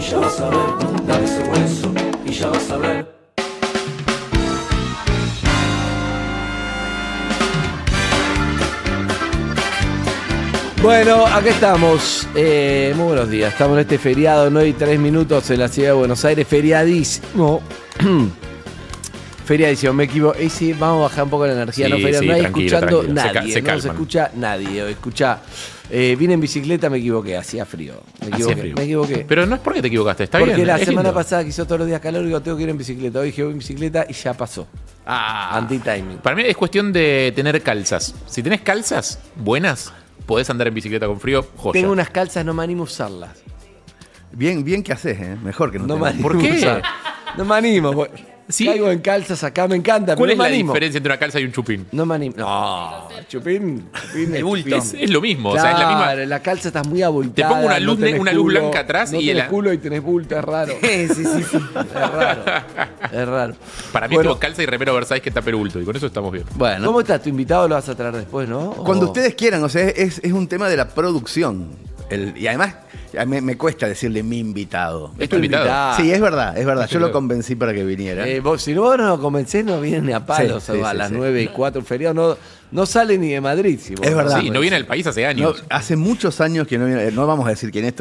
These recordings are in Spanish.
y ya vas a ver, dale ese y ya vas a ver. Bueno, acá estamos. Eh, muy buenos días. Estamos en este feriado, no hay tres minutos en la ciudad de Buenos Aires. Feriadísimo. Feriadísimo, me equivoco. sí, vamos a bajar un poco la energía. no, no hay escuchando nadie. Se, no se escucha nadie. Escucha eh, vine en bicicleta, me equivoqué, hacía frío. Me equivoqué, Pero no es porque te equivocaste, está bien. Porque la semana pasada quiso todos los días calor, y digo, tengo que ir en bicicleta. Hoy dije, voy en bicicleta y ya pasó. Ah. Anti-timing. Para mí es cuestión de tener calzas. Si tenés calzas buenas, podés andar en bicicleta con frío, joya. Tengo unas calzas, no me animo a usarlas. Bien, bien que haces, ¿eh? Mejor que no, te animo. ¿Por qué? No me animo. Pues. ¿Sí? Caigo en calzas acá, me encanta. ¿Cuál es la diferencia entre una calza y un chupín? No me animo. No, chupín, chupín el bulto. Es, lo mismo. Claro, o la, calza estás muy abultada. Te pongo una luz, una luz blanca atrás no y tenés el culo y tenés bulto, es raro. sí, sí, sí, Es raro. Es raro. Para mí bueno. calza y remero Versailles que está perulto y con eso estamos bien. Bueno. ¿Cómo estás? Tu invitado lo vas a traer después, ¿no? Cuando ustedes quieran, o sea, es, es un tema de la producción. El, y además Ah, me, cuesta decirle mi invitado. Es invitado. Sí, es verdad, es verdad. Yo lo convencí para que viniera. Eh, vos, si vos no lo convencés, no viene ni a palos a las 9 y 4 feriado. No, no sale ni de Madrid. Si es verdad. no viene al país hace años. hace muchos años que no viene. No vamos a decir quién es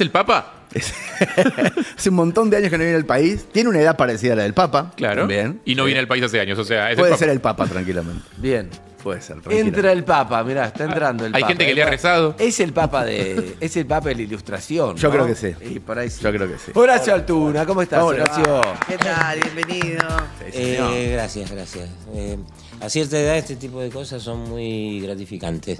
el Papa? hace un montón de años que no viene al país. Tiene una edad parecida a la del Papa. Claro. Y no viene eh, al país hace años. O sea, Puede ser el Papa tranquilamente. Bien. Puede ser, Entra el Papa, mirá, está entrando el Papa. Hay gente que le ha rezado. Es el Papa de, es el Papa de la Ilustración. Yo creo que sí. Y por ahí Yo creo que sí. Horacio Altuna, ¿cómo estás, Horacio? ¿Qué tal? Bienvenido. Eh, gracias, gracias. Eh, a cierta edad este tipo de cosas son muy gratificantes.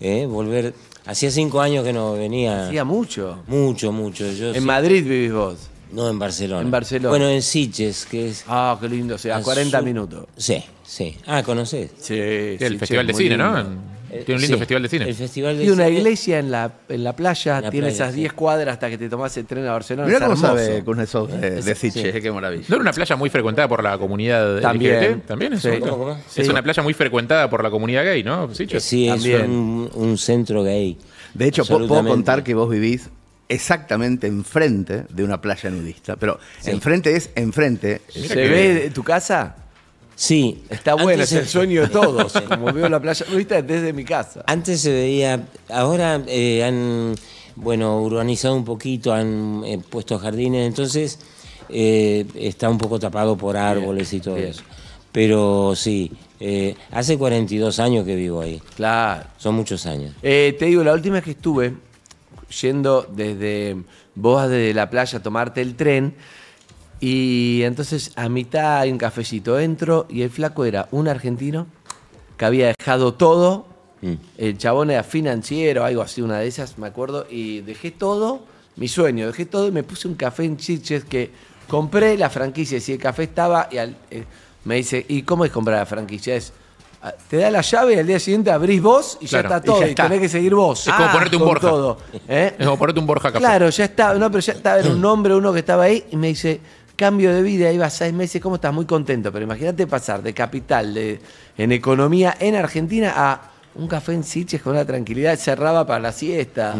¿eh? volver. Hacía cinco años que no venía. Hacía mucho. Mucho, mucho. ¿En Madrid vivís vos? No, en Barcelona. En Barcelona. Bueno, en Siches, que es. Ah, qué lindo, o sea, a 40 minutos. Sí, sí. Ah, ¿conocés? Sí. el Festival de Cine, ¿no? Eh, tiene un lindo festival de cine. tiene una iglesia en la, playa, tiene esas 10 cuadras hasta que te tomás el tren a Barcelona. Mirá cómo sabe con eso de, de Siche, eh, qué maravilla. No era una playa muy frecuentada por la comunidad También. ¿También es, una playa muy frecuentada por la comunidad gay, ¿no, Siche? Sí, es un, centro gay. De hecho, puedo contar que vos vivís exactamente enfrente de una playa nudista, pero enfrente es enfrente. ¿Se ve tu casa? Sí. Está bueno, es el sueño de todos. como veo la playa, desde mi casa. Antes se veía, ahora eh, han, bueno, urbanizado un poquito, han eh, puesto jardines, entonces eh, está un poco tapado por árboles y todo eso. Pero sí, hace 42 años que vivo ahí. Claro. Son muchos años. te digo, la última vez que estuve yendo desde vos desde la playa a tomarte el tren, y entonces a mitad hay un cafecito, entro y el flaco era un argentino que había dejado todo. Mm. El chabón era financiero, algo así, una de esas, me acuerdo. Y dejé todo, mi sueño, dejé todo y me puse un café en Chiches que compré la franquicia. Si el café estaba, y eh, me dice, ¿y cómo es comprar la franquicia? Es, ah, te da la llave y al día siguiente abrís vos y ya está todo. Y, tenés que seguir vos. Es como ah, ponerte un Borja. ¿eh? Es como ponerte un Borja café. Claro, ya estaba, No, pero ya estaba, en un nombre, uno que estaba ahí y me dice, cambio de vida, iba seis meses, ¿cómo estás? Muy contento, pero imagínate pasar de capital, de, en economía, en Argentina, a un café en Sitges con una tranquilidad, cerraba para la siesta,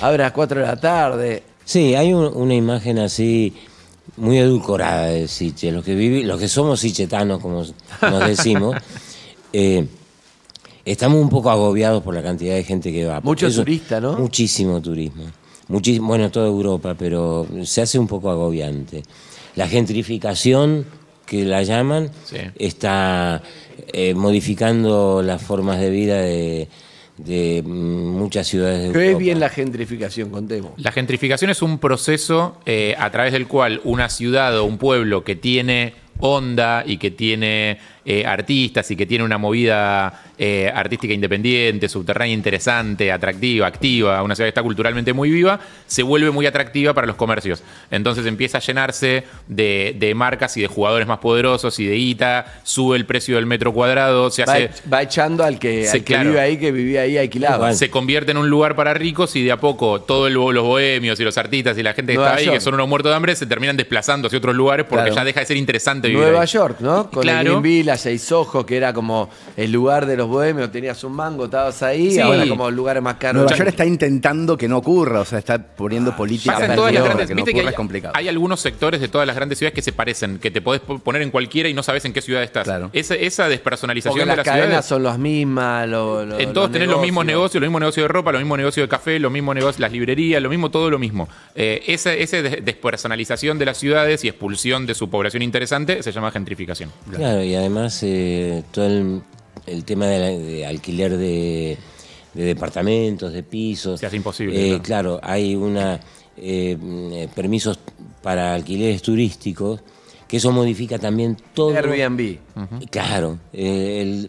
abre a las 4 de la tarde. Sí, hay una imagen así muy edulcorada de Sitges, los que, los que somos sichetanos, como nos decimos. Eh, estamos un poco agobiados por la cantidad de gente que va. Mucho turista, ¿no? Muchísimo turismo. bueno, toda Europa, pero se hace un poco agobiante. La gentrificación, que la llaman, está eh, modificando las formas de vida de, muchas ciudades de Europa. ¿Qué es bien la gentrificación? Contemos. La gentrificación es un proceso eh, a través del cual una ciudad o un pueblo que tiene onda y que tiene eh, artistas y que tiene una movida eh, artística independiente, subterránea interesante, atractiva, activa, una ciudad que está culturalmente muy viva, se vuelve muy atractiva para los comercios. Entonces empieza a llenarse de, de marcas y de jugadores más poderosos y de ITA, sube el precio del metro cuadrado, se hace... Va, echando al que, vive ahí, que vivía ahí alquilado. Se convierte en un lugar para ricos y de a poco todos los bohemios y los artistas y la gente que está ahí, que son unos muertos de hambre, se terminan desplazando hacia otros lugares porque ya deja de ser interesante vivir Nueva York, ¿no? Con claro. el Seis Ojos, que era como el lugar de los bohemios, tenías un mango, estabas ahí, ahora como lugares más caros. Nueva York está intentando que no ocurra, o sea, está poniendo ah, políticas que no ocurra hay, Hay algunos sectores de todas las grandes ciudades que se parecen, que te podés poner en cualquiera y no sabes en qué ciudad estás. Claro. Esa, esa despersonalización de las, las son las mismas. en todos los tenés los mismos negocios, los mismos negocios de ropa, los mismos negocios de café, los mismos negocios, las librerías, lo mismo, todo lo mismo. esa, eh, esa despersonalización de las ciudades y expulsión de su población interesante se llama gentrificación. Claro, y además eh, todo el, tema de, alquiler de, departamentos, de pisos. Se hace imposible. Eh, claro, hay una eh, mm, permisos para alquileres turísticos, que eso modifica también todo. Airbnb. Claro, el,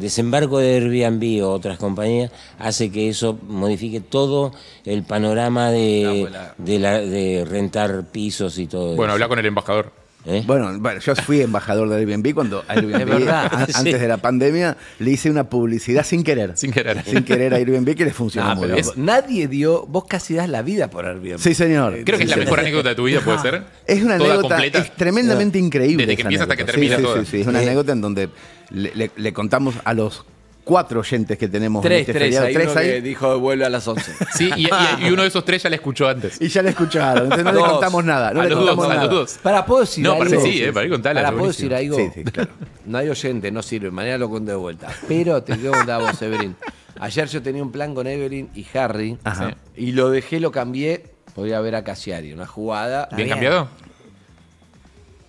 desembarco de Airbnb o otras compañías hace que eso modifique todo el panorama de, ah, pues de, rentar pisos y todo Bueno, habla con el embajador. ¿Eh? Bueno, bueno, yo fui embajador de Airbnb cuando a, Airbnb, antes de la pandemia, le hice una publicidad sin querer. Sin querer. Sin querer a Airbnb que le funcionó muy bien. nadie dio, vos casi das la vida por Airbnb. Sí, señor. Creo que es la mejor anécdota de tu vida, ¿puede ah. ser? Es una anécdota es tremendamente increíble. Desde que empieza hasta que termina todo. Sí, sí, es una anécdota en donde le contamos a los cuatro oyentes que tenemos. Tres, en tres. Este que dijo vuelve a las once. Sí, y, uno de esos tres ya le escuchó antes. Y ya le escucharon. Entonces no le contamos nada. No le los contamos nada. A los dos. Para, ¿puedo decir no, para mí sí, eh, para ir Para, ¿puedo decir algo? Sí, sí, claro. No hay oyente, no sirve. manera lo conté de vuelta. Pero te digo contar a vos, Ayer yo tenía un plan con Evelyn y Harry. Y lo dejé, lo cambié. Podría ver a Cassiari. Una jugada. bien. cambiado?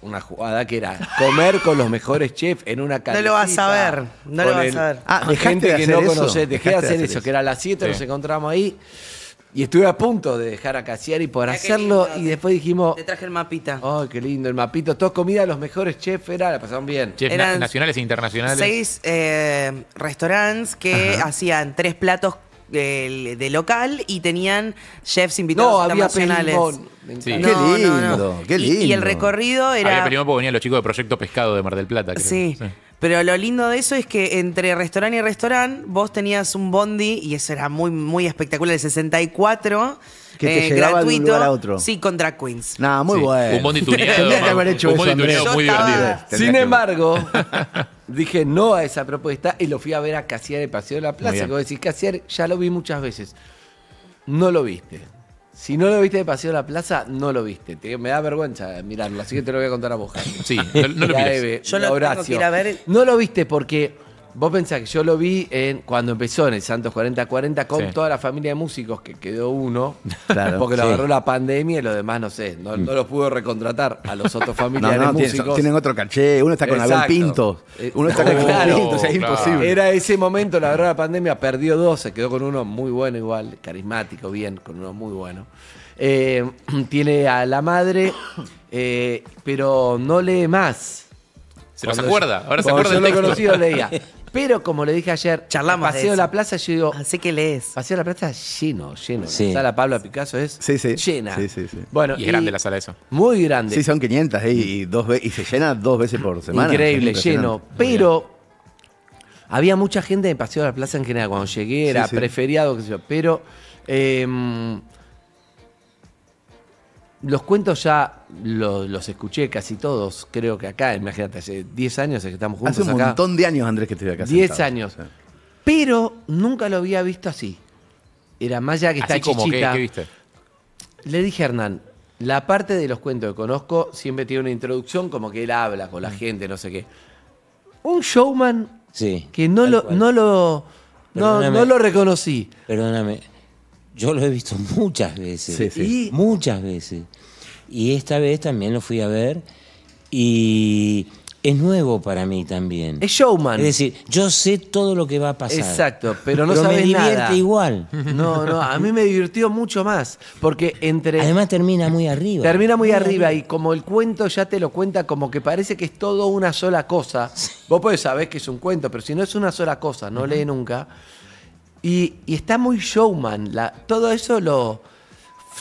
una jugada que era comer con los mejores chefs en una calle. No lo vas a ver, no lo vas a ver. Ah, gente que no conoce dejé de hacer, eso, que era a las 7, nos encontramos ahí. Y estuve a punto de dejar a y por hacerlo y después dijimos... Te traje el mapita. ¡Ay, qué lindo el mapito! Todo comida, los mejores chefs, era, la pasaron bien. Chefs Eran nacionales e internacionales. Seis eh, restaurantes que hacían tres platos de, local y tenían chefs invitados no, internacionales. Qué lindo, lindo. Y, el recorrido era. Había primero porque venían los chicos de Proyecto Pescado de Mar del Plata. Sí. Pero lo lindo de eso es que entre restaurante y restaurante vos tenías un bondi y eso era muy, muy espectacular. El 64 que te eh, gratuito, a otro. Sí, con drag queens. Nada, muy bueno. Un bondi un muy divertido. Sin embargo, dije no a esa propuesta y lo fui a ver a Casier de Paseo de la Plaza. Como vos decís, Casier, ya lo vi muchas veces. No lo viste. Si no lo viste de Paseo de la Plaza, no lo viste. me da vergüenza mirarlo, así que te lo voy a contar a vos. Sí, no, lo viste. Yo lo a No lo viste porque Vos pensás que yo lo vi en, cuando empezó en el Santos 40-40 con toda la familia de músicos, que quedó uno, porque lo agarró la pandemia y los demás no sé, no, los pudo recontratar a los otros familiares tienen, músicos. tienen otro caché. Uno está con Abel Pinto. Eh, uno está con Abel Pinto, es imposible. Era ese momento, la verdad, la pandemia perdió dos, se quedó con uno muy bueno igual, carismático, bien, con uno muy bueno. Eh, tiene a la madre, eh, pero no lee más. Se acuerda, ahora se acuerda de lo leía. Pero como le dije ayer, Paseo de la Plaza, yo digo. Así que lees. Paseo de la Plaza lleno, lleno. La sala Pablo Picasso es sí, sí. llena. Sí, sí, sí. Bueno, y, grande la sala eso. Muy grande. Sí, son 500 ¿eh? y, dos y se llena dos veces por semana. Increíble, lleno. Pero había mucha gente en Paseo de la Plaza en general. Cuando llegué era preferiado, qué sé yo. Pero. Em, los cuentos ya los, escuché casi todos, creo que acá, imagínate, hace 10 años que estamos juntos. Hace un montón de años, Andrés, que estoy acá. 10 años. Pero nunca lo había visto así. Era más ya que está así como viste. Le dije Hernán, la parte de los cuentos que conozco siempre tiene una introducción, como que él habla con la mm. gente, no sé qué. Un showman que no lo, lo, no lo reconocí. Perdóname yo lo he visto muchas veces. muchas veces. Y esta vez también lo fui a ver y es nuevo para mí también. Es showman. Es decir, yo sé todo lo que va a pasar. Exacto, pero no pero me divierte igual. No, no, a mí me divirtió mucho más, porque entre Además termina muy arriba. Termina muy, arriba, y como el cuento ya te lo cuenta como que parece que es todo una sola cosa. Vos podés pues saber que es un cuento, pero si no es una sola cosa, no lee nunca. Y, está muy showman. La, todo eso lo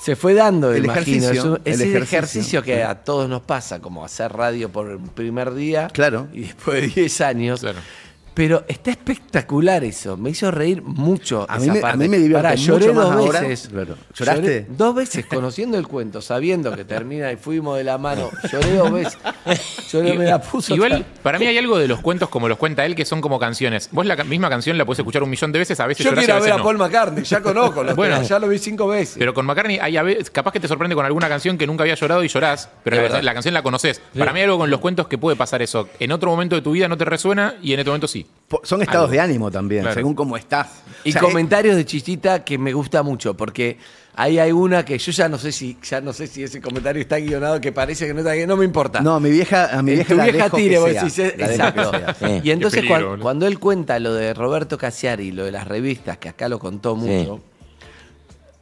se fue dando, el imagino. es, el ejercicio. que a todos nos pasa, como hacer radio por el primer día. Claro. Y después de 10 años. Pero está espectacular eso. Me hizo reír mucho. A, esa mí, me, parte. a mí me mucho lloré dos veces. ¿Lloraste? dos veces conociendo el cuento, sabiendo que termina y fuimos de la mano. Lloré dos veces. Yo me la puse. Igual, para mí hay algo de los cuentos como los cuenta él que son como canciones. Vos la misma canción la puedes escuchar un millón de veces, a veces Yo quiero ver a Paul McCartney, ya conozco. bueno, ya lo vi cinco veces. Pero con McCartney, hay a veces, capaz que te sorprende con alguna canción que nunca había llorado y llorás, pero la, la canción la conoces. Para mí hay algo con los cuentos que puede pasar eso. En otro momento de tu vida no te resuena y en este momento sí. Son estados de ánimo también, según cómo estás. Y comentarios de Chichita que me gusta mucho, porque ahí hay una que yo ya no sé si ya no sé si ese comentario está guionado, que parece que no está no me importa. No, mi vieja, a mi vieja, Y entonces cuando, él cuenta lo de Roberto Casiari, lo de las revistas, que acá lo contó mucho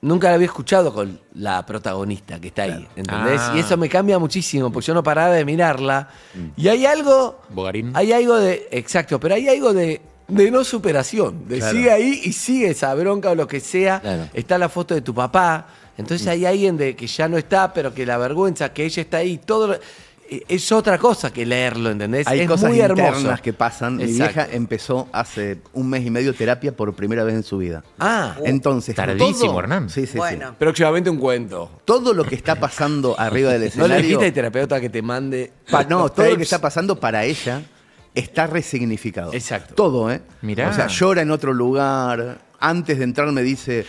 nunca la había escuchado con la protagonista que está ahí, ¿entendés? Y ah. eso me cambia muchísimo, porque yo no paraba de mirarla. Mm. Y hay algo... Bogarín. Hay algo de... Exacto, pero hay algo de, de no superación, de sigue ahí y sigue esa bronca o lo que sea. Está la foto de tu papá, entonces mm. hay alguien de, que ya no está, pero que la vergüenza, que ella está ahí, todo es otra cosa que leerlo, ¿entendés? Hay cosas muy hermosas que pasan. Mi vieja empezó hace un mes y medio terapia por primera vez en su vida. Ah, uh, entonces. Tardísimo, Hernán. Sí, sí, bueno. sí. Próximamente un cuento. Todo lo que está pasando arriba del escenario. ¿No le dijiste al terapeuta que te mande? no, todo lo que está pasando para ella está resignificado. Exacto. Todo, ¿eh? Mirá. O sea, llora en otro lugar. Antes de entrar me dice,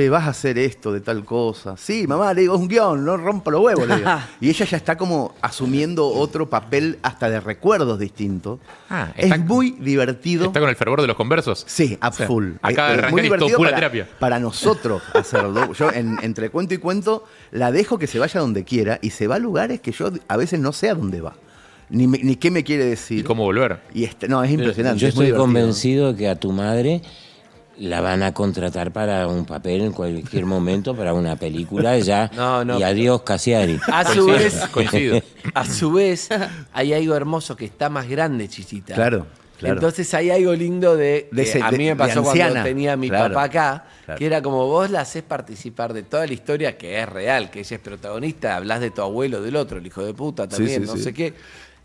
che, vas a hacer esto de tal cosa. Sí, mamá, le digo, un guión, no rompo los huevos, y ella ya está como asumiendo otro papel hasta de recuerdos distintos. Ah, es muy divertido. Está con el fervor de los conversos. Sí, a full. acá eh, eh, muy pura terapia. Para nosotros hacerlo. Yo entre cuento y cuento la dejo que se vaya donde quiera y se va a lugares que yo a veces no sé a dónde va. Ni, qué me quiere decir. Y cómo volver. Y este, no, es impresionante. Yo estoy convencido convencido que a tu madre la van a contratar para un papel en cualquier momento, para una película, ya. No, y adiós, Casiari. A su vez, A su vez, hay algo hermoso que está más grande, chisita Claro. Entonces hay algo lindo de, eh, a mí me pasó cuando tenía a mi papá acá, que era como vos la haces participar de toda la historia que es real, que ella es protagonista, hablas de tu abuelo, del otro, el hijo de puta también, no sé qué.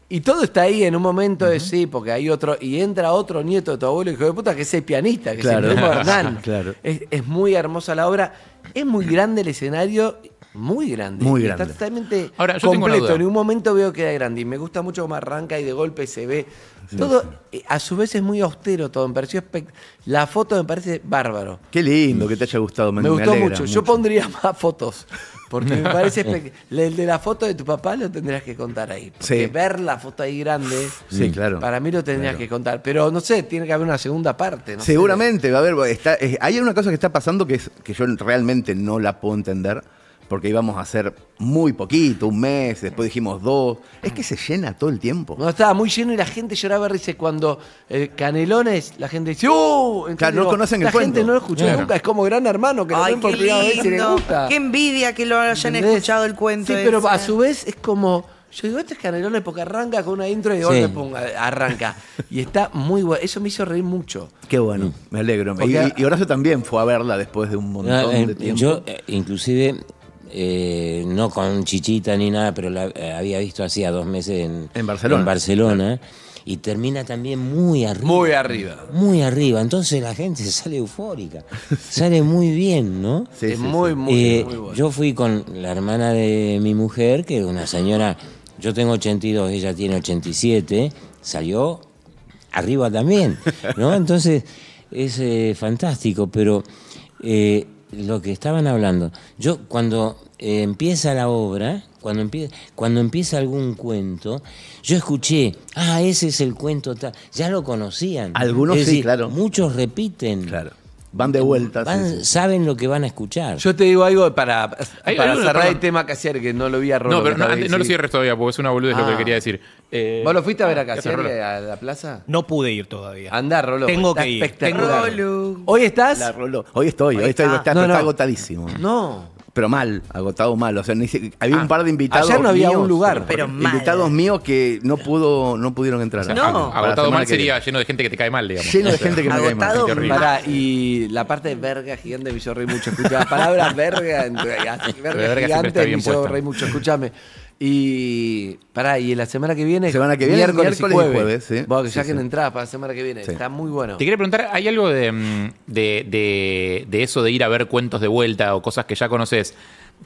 Y todo está ahí en un momento de sí, porque hay otro, y entra otro nieto de tu abuelo, hijo de puta, que es el pianista, que es el Hernán. es, muy hermosa la obra, es muy grande el escenario, muy grande. Muy grande. Está totalmente completo. En un momento veo que es grande. Y me gusta mucho cómo arranca y de golpe se ve. todo, eh, a su vez es muy austero todo, me pareció La foto me parece bárbaro. Qué lindo que te haya gustado, me, me gustó mucho. Yo pondría más fotos. Porque me parece. El de la foto de tu papá lo tendrías que contar ahí. Porque ver la foto ahí grande. Sí, claro. Para mí lo tendrías que contar. Pero no sé, tiene que haber una segunda parte. Seguramente, va a haber. Eh, hay una cosa que está pasando que, es, que yo realmente no la puedo entender porque íbamos a hacer muy poquito, un mes, después dijimos dos. Es que se llena todo el tiempo. No, estaba muy lleno y la gente lloraba, dice, cuando eh, Canelones, la gente dice, ¡Uh! no conocen el La gente no lo escuchó nunca, es como Gran Hermano, que por qué le gusta. Qué envidia que lo hayan escuchado el cuento. Sí, pero a su vez es como... Yo digo, este es Canelones porque arranca con una intro y de arranca. Y está muy bueno. Eso me hizo reír mucho. Qué bueno, mm, me alegro. Y, Horacio también fue a verla después de un montón ah, de eh, tiempo. Yo, eh, inclusive, eh, no con chichita ni nada, pero la eh, había visto hacía dos meses en, Barcelona. y termina también muy arriba. Muy arriba. Muy arriba. Entonces la gente sale eufórica. sale muy bien, ¿no? muy, Muy, eh, Yo fui con la hermana de mi mujer, que es una señora. Yo tengo 82, ella tiene 87. Salió arriba también, ¿no? Entonces es fantástico, pero lo que estaban hablando. Yo cuando eh, empieza la obra, cuando empieza, cuando empieza algún cuento, yo escuché, ah, ese es el cuento Ya lo conocían. Algunos sí, claro. Muchos repiten. Claro. Van de vuelta. Saben lo que van a escuchar. Yo te digo algo para, para cerrar el tema que hacer, que no lo vi a No, pero no, lo cierres todavía, porque es una boludez lo que ah. quería decir. Eh, ¿Vos lo fuiste a ver acá, ah, a la plaza? No pude ir todavía. Andá, Rolo. Tengo que ir. ¿Hoy estás? Rolo. Hoy estoy, hoy, estoy, agotadísimo. No pero mal, agotado mal. O sea, había ah, un par de invitados. Ayer no había un lugar. Pero mal. Invitados míos que no pudo, no pudieron entrar. no. Ah, agotado mal sería lleno de gente que te cae mal, digamos. Lleno de gente que me cae mal. y la parte de verga gigante hizo reír mucho. Escucha, la palabra verga, verga, verga gigante hizo reír mucho. Escúchame. Y pará, y la semana que viene, semana que viene miércoles, jueves. ¿sí? Vos que para la semana que viene. Está muy bueno. Te quería preguntar, ¿hay algo mm, de, eso de ir a ver cuentos de vuelta o cosas que ya conoces?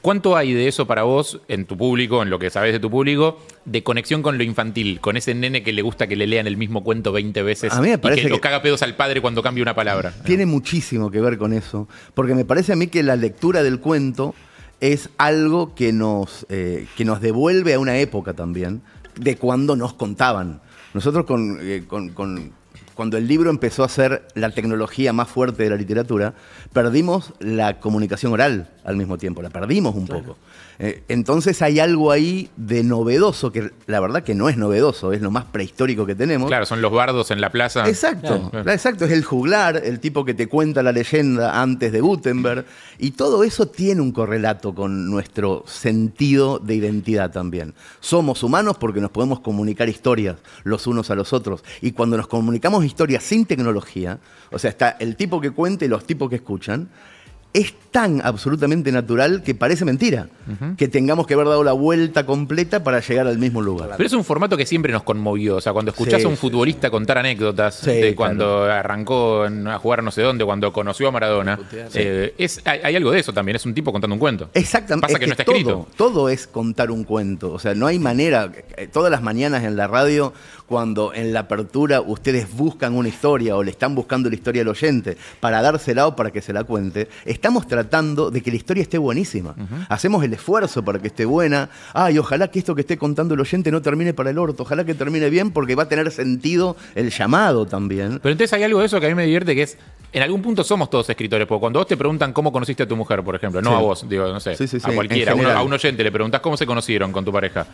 ¿Cuánto hay de eso para vos en tu público, en lo que sabes de tu público, de conexión con lo infantil, con ese nene que le gusta que le lean el mismo cuento 20 veces a mí me parece y que, los caga pedos al padre cuando cambia una palabra? Tiene muchísimo que ver con eso, porque me parece a mí que la lectura del cuento es algo que nos, eh, que nos devuelve a una época también, de cuando nos contaban. Nosotros eh, con, cuando el libro empezó a ser la tecnología más fuerte de la literatura, perdimos la comunicación oral al mismo tiempo, la perdimos un poco. Eh, entonces hay algo ahí de novedoso, que la verdad que no es novedoso, es lo más prehistórico que tenemos. Claro, son los bardos en la plaza. Exacto, exacto, es el juglar, el tipo que te cuenta la leyenda antes de Gutenberg, y todo eso tiene un correlato con nuestro sentido de identidad también. Somos humanos porque nos podemos comunicar historias los unos a los otros, y cuando nos comunicamos historias sin tecnología, o sea, está el tipo que cuenta y los tipos que escuchan, es tan absolutamente natural que parece mentira que tengamos que haber dado la vuelta completa para llegar al mismo lugar. Pero es un formato que siempre nos conmovió. O sea, cuando escuchás a un futbolista contar anécdotas de cuando arrancó a jugar no sé dónde, cuando conoció a Maradona, eh, es, hay, algo de eso también. Es un tipo contando un cuento. Exactamente. Pasa que, no está escrito. Todo es contar un cuento. O sea, no hay manera. Eh, todas las mañanas en la radio cuando en la apertura ustedes buscan una historia o le están buscando la historia al oyente para dársela o para que se la cuente, estamos tratando de que la historia esté buenísima. Hacemos el esfuerzo para que esté buena. Ay, ojalá que esto que esté contando el oyente no termine para el orto, ojalá que termine bien porque va a tener sentido el llamado también. Pero entonces hay algo de eso que a mí me divierte que es en algún punto somos todos escritores, porque cuando vos te preguntan cómo conociste a tu mujer, por ejemplo, no a vos, digo, no sé, a cualquiera, a un oyente le preguntas cómo se conocieron con tu pareja.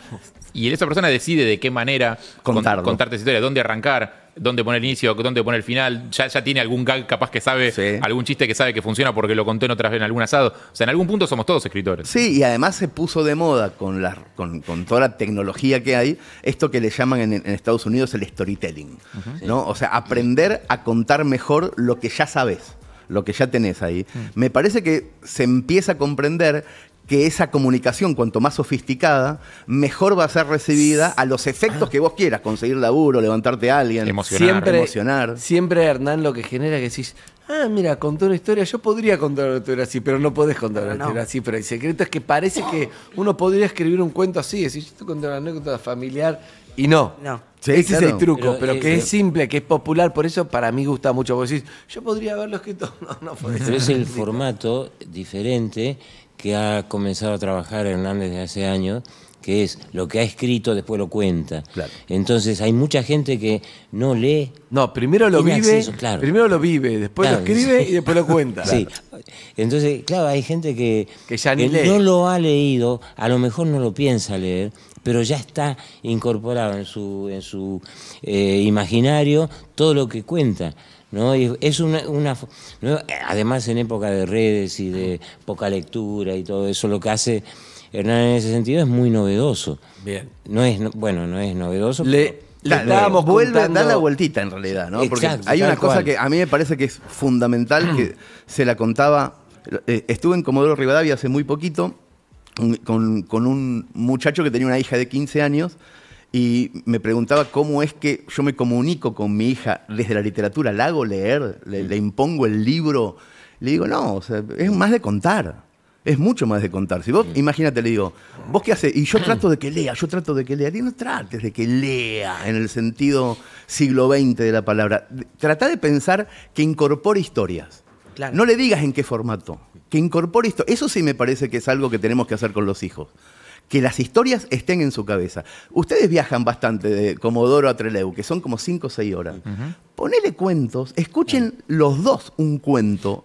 Y esa persona decide de qué manera contarlo contarte esa historia, dónde arrancar, dónde poner inicio, dónde poner el final. Ya, ya tiene algún gag capaz que sabe, algún chiste que sabe que funciona porque lo conté en otra vez en algún asado. O sea, en algún punto somos todos escritores. Sí, y además se puso de moda con, la, con, toda la tecnología que hay, esto que le llaman en, Estados Unidos el storytelling. ¿no? O sea, aprender a contar mejor lo que ya sabes lo que ya tenés ahí. Mm. Me parece que se empieza a comprender que esa comunicación, cuanto más sofisticada, mejor va a ser recibida a los efectos ah. que vos quieras, conseguir laburo, levantarte a alguien, emocionar. Siempre, emocionar. Siempre, Hernán, lo que genera que decís, ah, mira, contó una historia, yo podría contar una historia así, pero no podés contar una historia así, pero el secreto es que parece que uno podría escribir un cuento así, decir, yo te conté una anécdota familiar, y no. No. ese es el truco, pero, que es, simple, que es popular, por eso para mí gusta mucho. Vos decís, yo podría haberlo escrito. No, no podés. Pero es el formato diferente que ha comenzado a trabajar Hernández desde hace años, que es lo que ha escrito después lo cuenta. Entonces hay mucha gente que no lee. No, primero lo vive, primero lo vive, después lo escribe y después lo cuenta. Sí. Entonces, claro, hay gente que, que, no lo ha leído, a lo mejor no lo piensa leer, pero ya está incorporado en su, en su eh, imaginario todo lo que cuenta. ¿no? es una, además en época de redes y de poca lectura y todo eso, lo que hace Hernán en ese sentido es muy novedoso. Bien. No es, bueno, no es novedoso. Le, pero, la vueltita en realidad, hay una cosa que a mí me parece que es fundamental, que se la contaba. Eh, estuve en Comodoro Rivadavia hace muy poquito con, con un muchacho que tenía una hija de 15 años y me preguntaba cómo es que yo me comunico con mi hija desde la literatura, la hago leer, le, impongo el libro. Le digo, no, es más de contar. Es mucho más de contar. Si vos, imagínate, le digo, ¿vos qué haces? Y yo trato de que lea, yo trato de que lea. no trates de que lea en el sentido siglo XX de la palabra. Trata de pensar que incorpore historias. No le digas en qué formato. Que incorpore esto. Eso sí me parece que es algo que tenemos que hacer con los hijos que las historias estén en su cabeza. Ustedes viajan bastante de Comodoro a Trelew, que son como 5 o 6 horas. Ponele cuentos, escuchen los dos un cuento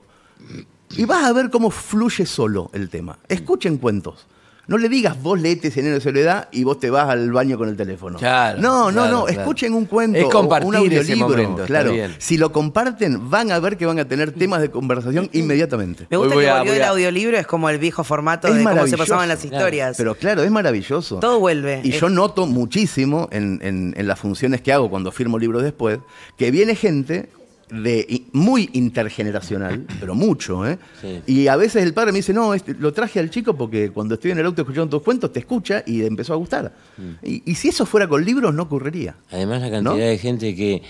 y vas a ver cómo fluye solo el tema. Escuchen cuentos. No le digas, vos leete este Enero de Soledad y vos te vas al baño con el teléfono. Claro, no, no, no. Escuchen un cuento. Es un audiolibro. claro. Si lo comparten, van a ver que van a tener temas de conversación mm, mm, mm. inmediatamente. Me gusta que volvió el audiolibro, es como el viejo formato de cómo se pasaban las historias. Pero claro, es maravilloso. Todo vuelve. Y yo noto muchísimo en, en las funciones que hago cuando firmo libros después, que viene gente de, muy intergeneracional, pero mucho, ¿eh? Y a veces el padre me dice, no, este, lo traje al chico porque cuando estoy en el auto escuchando tus cuentos, te escucha y empezó a gustar. Mm. Y, si eso fuera con libros, no ocurriría. Además, la cantidad de gente que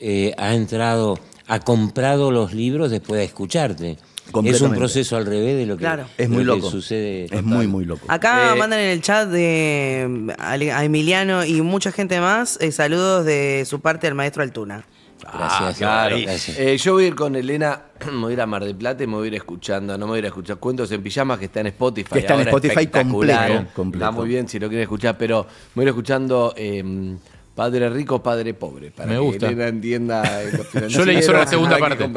eh, ha entrado, ha comprado los libros después de escucharte. Es un proceso al revés de lo que, es muy loco. sucede. Es muy, muy loco. Acá eh, mandan en el chat de, a Emiliano y mucha gente más saludos de su parte al maestro Altuna. Ah, claro. Eh, yo voy a ir con Elena, me voy a ir a Mar del Plata y me voy a ir escuchando, no me voy a ir a escuchar cuentos en pijamas que está en Spotify. Que está en Spotify ¿eh? completo, Está muy bien si lo quieren escuchar, pero me voy a ir escuchando em, Padre Rico, Padre Pobre, para me que gusta. Elena entienda eh, Yo leí solo la segunda parte.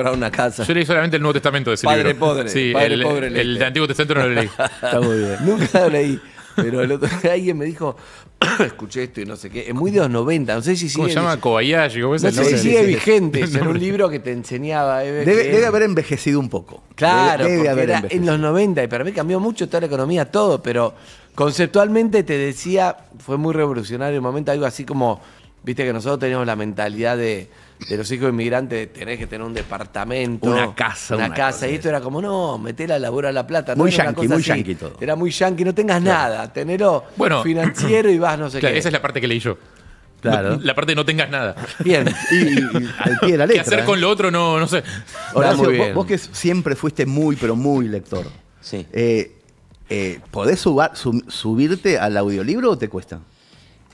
Yo leí solamente el Nuevo Testamento de ese Padre Pobre. padre el, Pobre. el, Antiguo Testamento no lo leí. está muy bien. Nunca lo leí. Pero el otro día alguien me dijo, escuché esto y no sé qué. Es muy de los 90, no sé si sigue. ¿Cómo se llama no sé si sigue vigente. Es un libro que te enseñaba. Eh, debe, haber envejecido un poco. Claro, debe, era en los 90 y para mí cambió mucho toda la economía, todo, pero conceptualmente te decía, fue muy revolucionario el momento, algo así como, viste que nosotros teníamos la mentalidad de de los hijos inmigrantes tenés que tener un departamento. Una casa. Una, casa. y esto era como, no, meté la labor a la plata. Muy muy yanqui todo. Era muy yanqui, no tengas nada, tenerlo financiero y vas no sé claro, qué. Esa es la parte que leí yo. Claro. la parte de no tengas nada. Bien. Y, al pie de la letra. ¿Qué hacer ¿eh? con lo otro? No, no sé. ahora Vos, que siempre fuiste muy, pero muy lector. Sí. Eh, eh, ¿Podés subirte al audiolibro o te cuesta?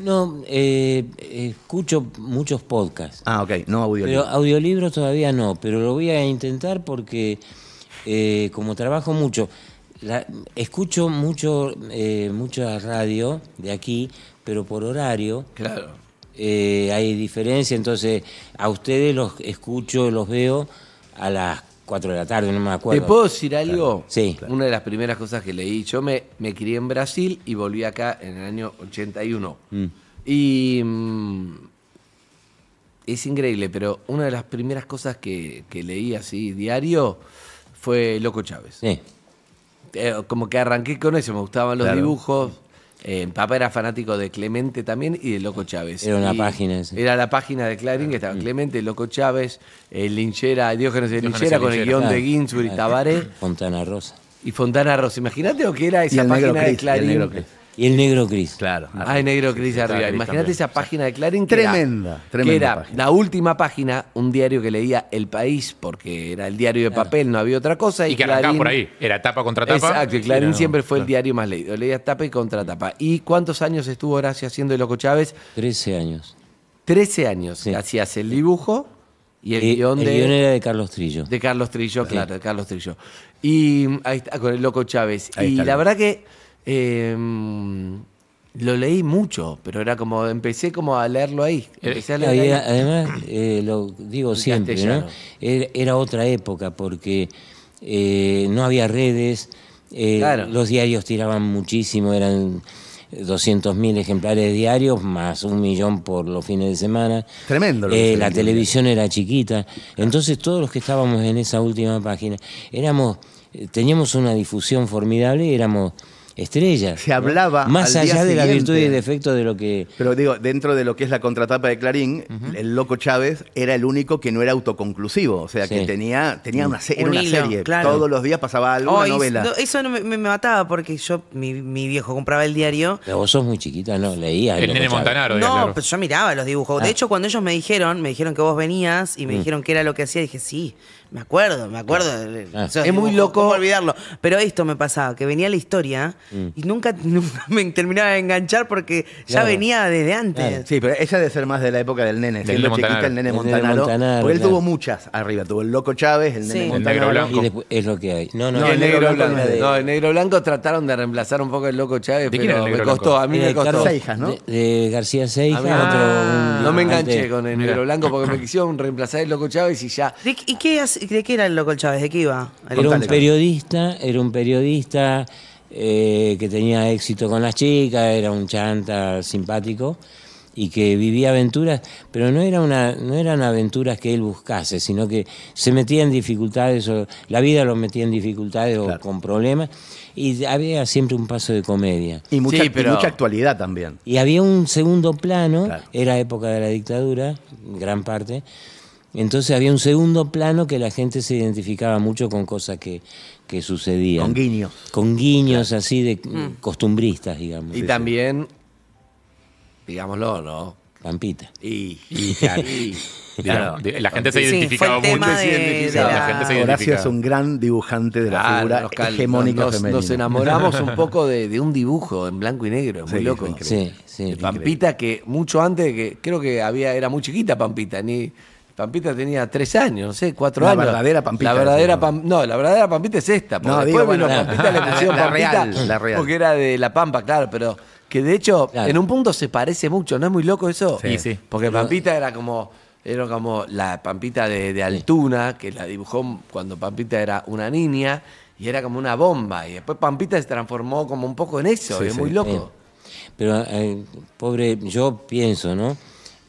No, eh, escucho muchos podcasts. Ah, ok, no audiolibros. Pero audiolibros todavía no, pero lo voy a intentar porque eh, como trabajo mucho, escucho mucho, eh, mucha radio de aquí, pero por horario. Claro. Eh, hay diferencia, entonces a ustedes los escucho, los veo a las 4 de la tarde, no me acuerdo. ¿Te puedo decir algo? Sí. Una de las primeras cosas que leí, yo me, me crié en Brasil y volví acá en el año 81. Y mm. Mm, es increíble, pero una de las primeras cosas que, leí así diario fue Loco Chávez. Sí. Eh, como que arranqué con eso, me gustaban los dibujos eh, Papa papá era fanático de Clemente también y de Loco Chávez. Era una página. Era la página de Clarín que estaba mm. Clemente, Loco Chávez, el eh, Linchera, Diógenes de Linchera, con el guión de Ginsburg y ah, Tabaré. Fontana Rosa. Y Fontana Rosa. Imagínate lo que era esa página de Clarín. Y el negro gris. Claro. Ah, el negro gris arriba. Imagínate esa página de Clarín. tremenda, tremenda. Que era la última página, un diario que leía El País, porque era el diario de papel, no había otra cosa. Y, que arrancaba por ahí. Era tapa contra tapa. Exacto, Clarín siempre fue el diario más leído. Leía tapa y contra tapa. ¿Y cuántos años estuvo Horacio haciendo el Loco Chávez? Trece años. Trece años. Hacías el dibujo. Y el, eh, guión de... el guión era de Carlos Trillo. De Carlos Trillo, claro, de Carlos Trillo. Y mm, ahí está, con el Loco Chávez. y la verdad que eh, lo leí mucho, pero era como, empecé como a leerlo ahí. Eh, ahí. Además, eh, lo digo siempre, er, era, otra época porque eh, no había redes, los diarios tiraban muchísimo, eran 200.000 ejemplares diarios, más un millón por los fines de semana. Tremendo. la televisión era chiquita, entonces todos los que estábamos en esa última página, éramos, teníamos una difusión formidable, éramos Estrellas Se hablaba. Más allá de la virtud y defecto de lo que. Pero digo, dentro de lo que es la contratapa de Clarín, el loco Chávez era el único que no era autoconclusivo. O sea, que tenía, tenía una, era una serie. Todos los días pasaba algo, novela. eso no me, mataba porque yo, mi, viejo compraba el diario. Pero vos sos muy chiquita, ¿no? Leía. El, nene Montanaro. no, yo miraba los dibujos. De ah. hecho, cuando ellos me dijeron, me dijeron que vos venías y me mm. dijeron que era lo que hacía, dije, sí me acuerdo, me acuerdo. Eh, es muy loco. olvidarlo. Pero esto me pasaba, que venía la historia mm. y nunca, me terminaba de enganchar porque ya venía desde antes. Sí, pero esa debe ser más de la época del nene. chiquita, el nene el Montanaro. porque él tuvo muchas arriba. Tuvo el Loco Chávez, el nene negro blanco. Y después, es lo que hay. No, no, no el, negro, blanco. No, el negro blanco trataron de reemplazar un poco el Loco Chávez, pero me costó. A mí me eh, costó. Seijas, ¿no? De, García Seijas. Ah, no me enganché con el negro blanco porque me quisieron reemplazar el Loco Chávez y ya. ¿Y qué hace? ¿De qué era el loco el Chávez? ¿De qué iba? Era un periodista, era un periodista eh, que tenía éxito con las chicas, era un chanta simpático y que vivía aventuras, pero no, era una, no eran aventuras que él buscase, sino que se metía en dificultades, o la vida lo metía en dificultades o con problemas, y había siempre un paso de comedia. Y mucha, actualidad también. Y había un segundo plano, era época de la dictadura, gran parte, entonces había un segundo plano que la gente se identificaba mucho con cosas que, que sucedían. Con guiños. Con guiños así de mm. costumbristas, digamos. Y también, digámoslo, ¿no? Pampita. Y, y, la gente se identificaba mucho. la... gente se Horacio es un gran dibujante de la figura nos hegemónica femenina. Nos enamoramos un poco de, un dibujo en blanco y negro, es muy loco, loco. Sí, sí. Pampita que mucho antes, que creo que había era muy chiquita Pampita, ni Pampita tenía tres años, no sé, cuatro años. La verdadera Pampita. La verdadera No, la verdadera Pampita es esta. Porque después Pampita, la, le la real. Porque era de La Pampa, claro, pero que de hecho en un punto se parece mucho, ¿no es muy loco eso? Sí, sí. Porque Pampita era como era como la Pampita de, Altuna, que la dibujó cuando Pampita era una niña, y era como una bomba. Y después Pampita se transformó como un poco en eso, y es muy loco. Pero, eh, pobre, yo pienso, ¿no?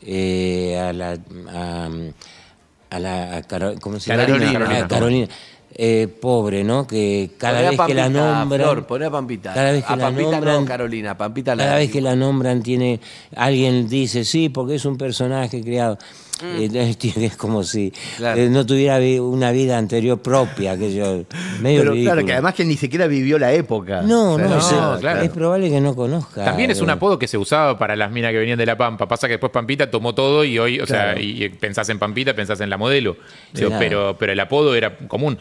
Eh, a la... A, la ¿cómo se llama? Carolina. Ah, eh, pobre, ¿no? Que cada vez que la nombran. Flor, poné a Pampita. Cada vez que a la Pampita nombran, no, Carolina, Pampita la Cada vez que la nombran tiene. Alguien dice, sí, porque es un personaje creado. Mm. es como si eh, no tuviera una vida anterior propia. Que yo, Pero claro, que además que ni siquiera vivió la época. No, no, es, claro. es probable que no conozca. También es un eh. apodo que se usaba para las minas que venían de La Pampa. Pasa que después Pampita tomó todo y hoy, o sea, y pensás en Pampita, pensás en la modelo. pero, pero el apodo era común.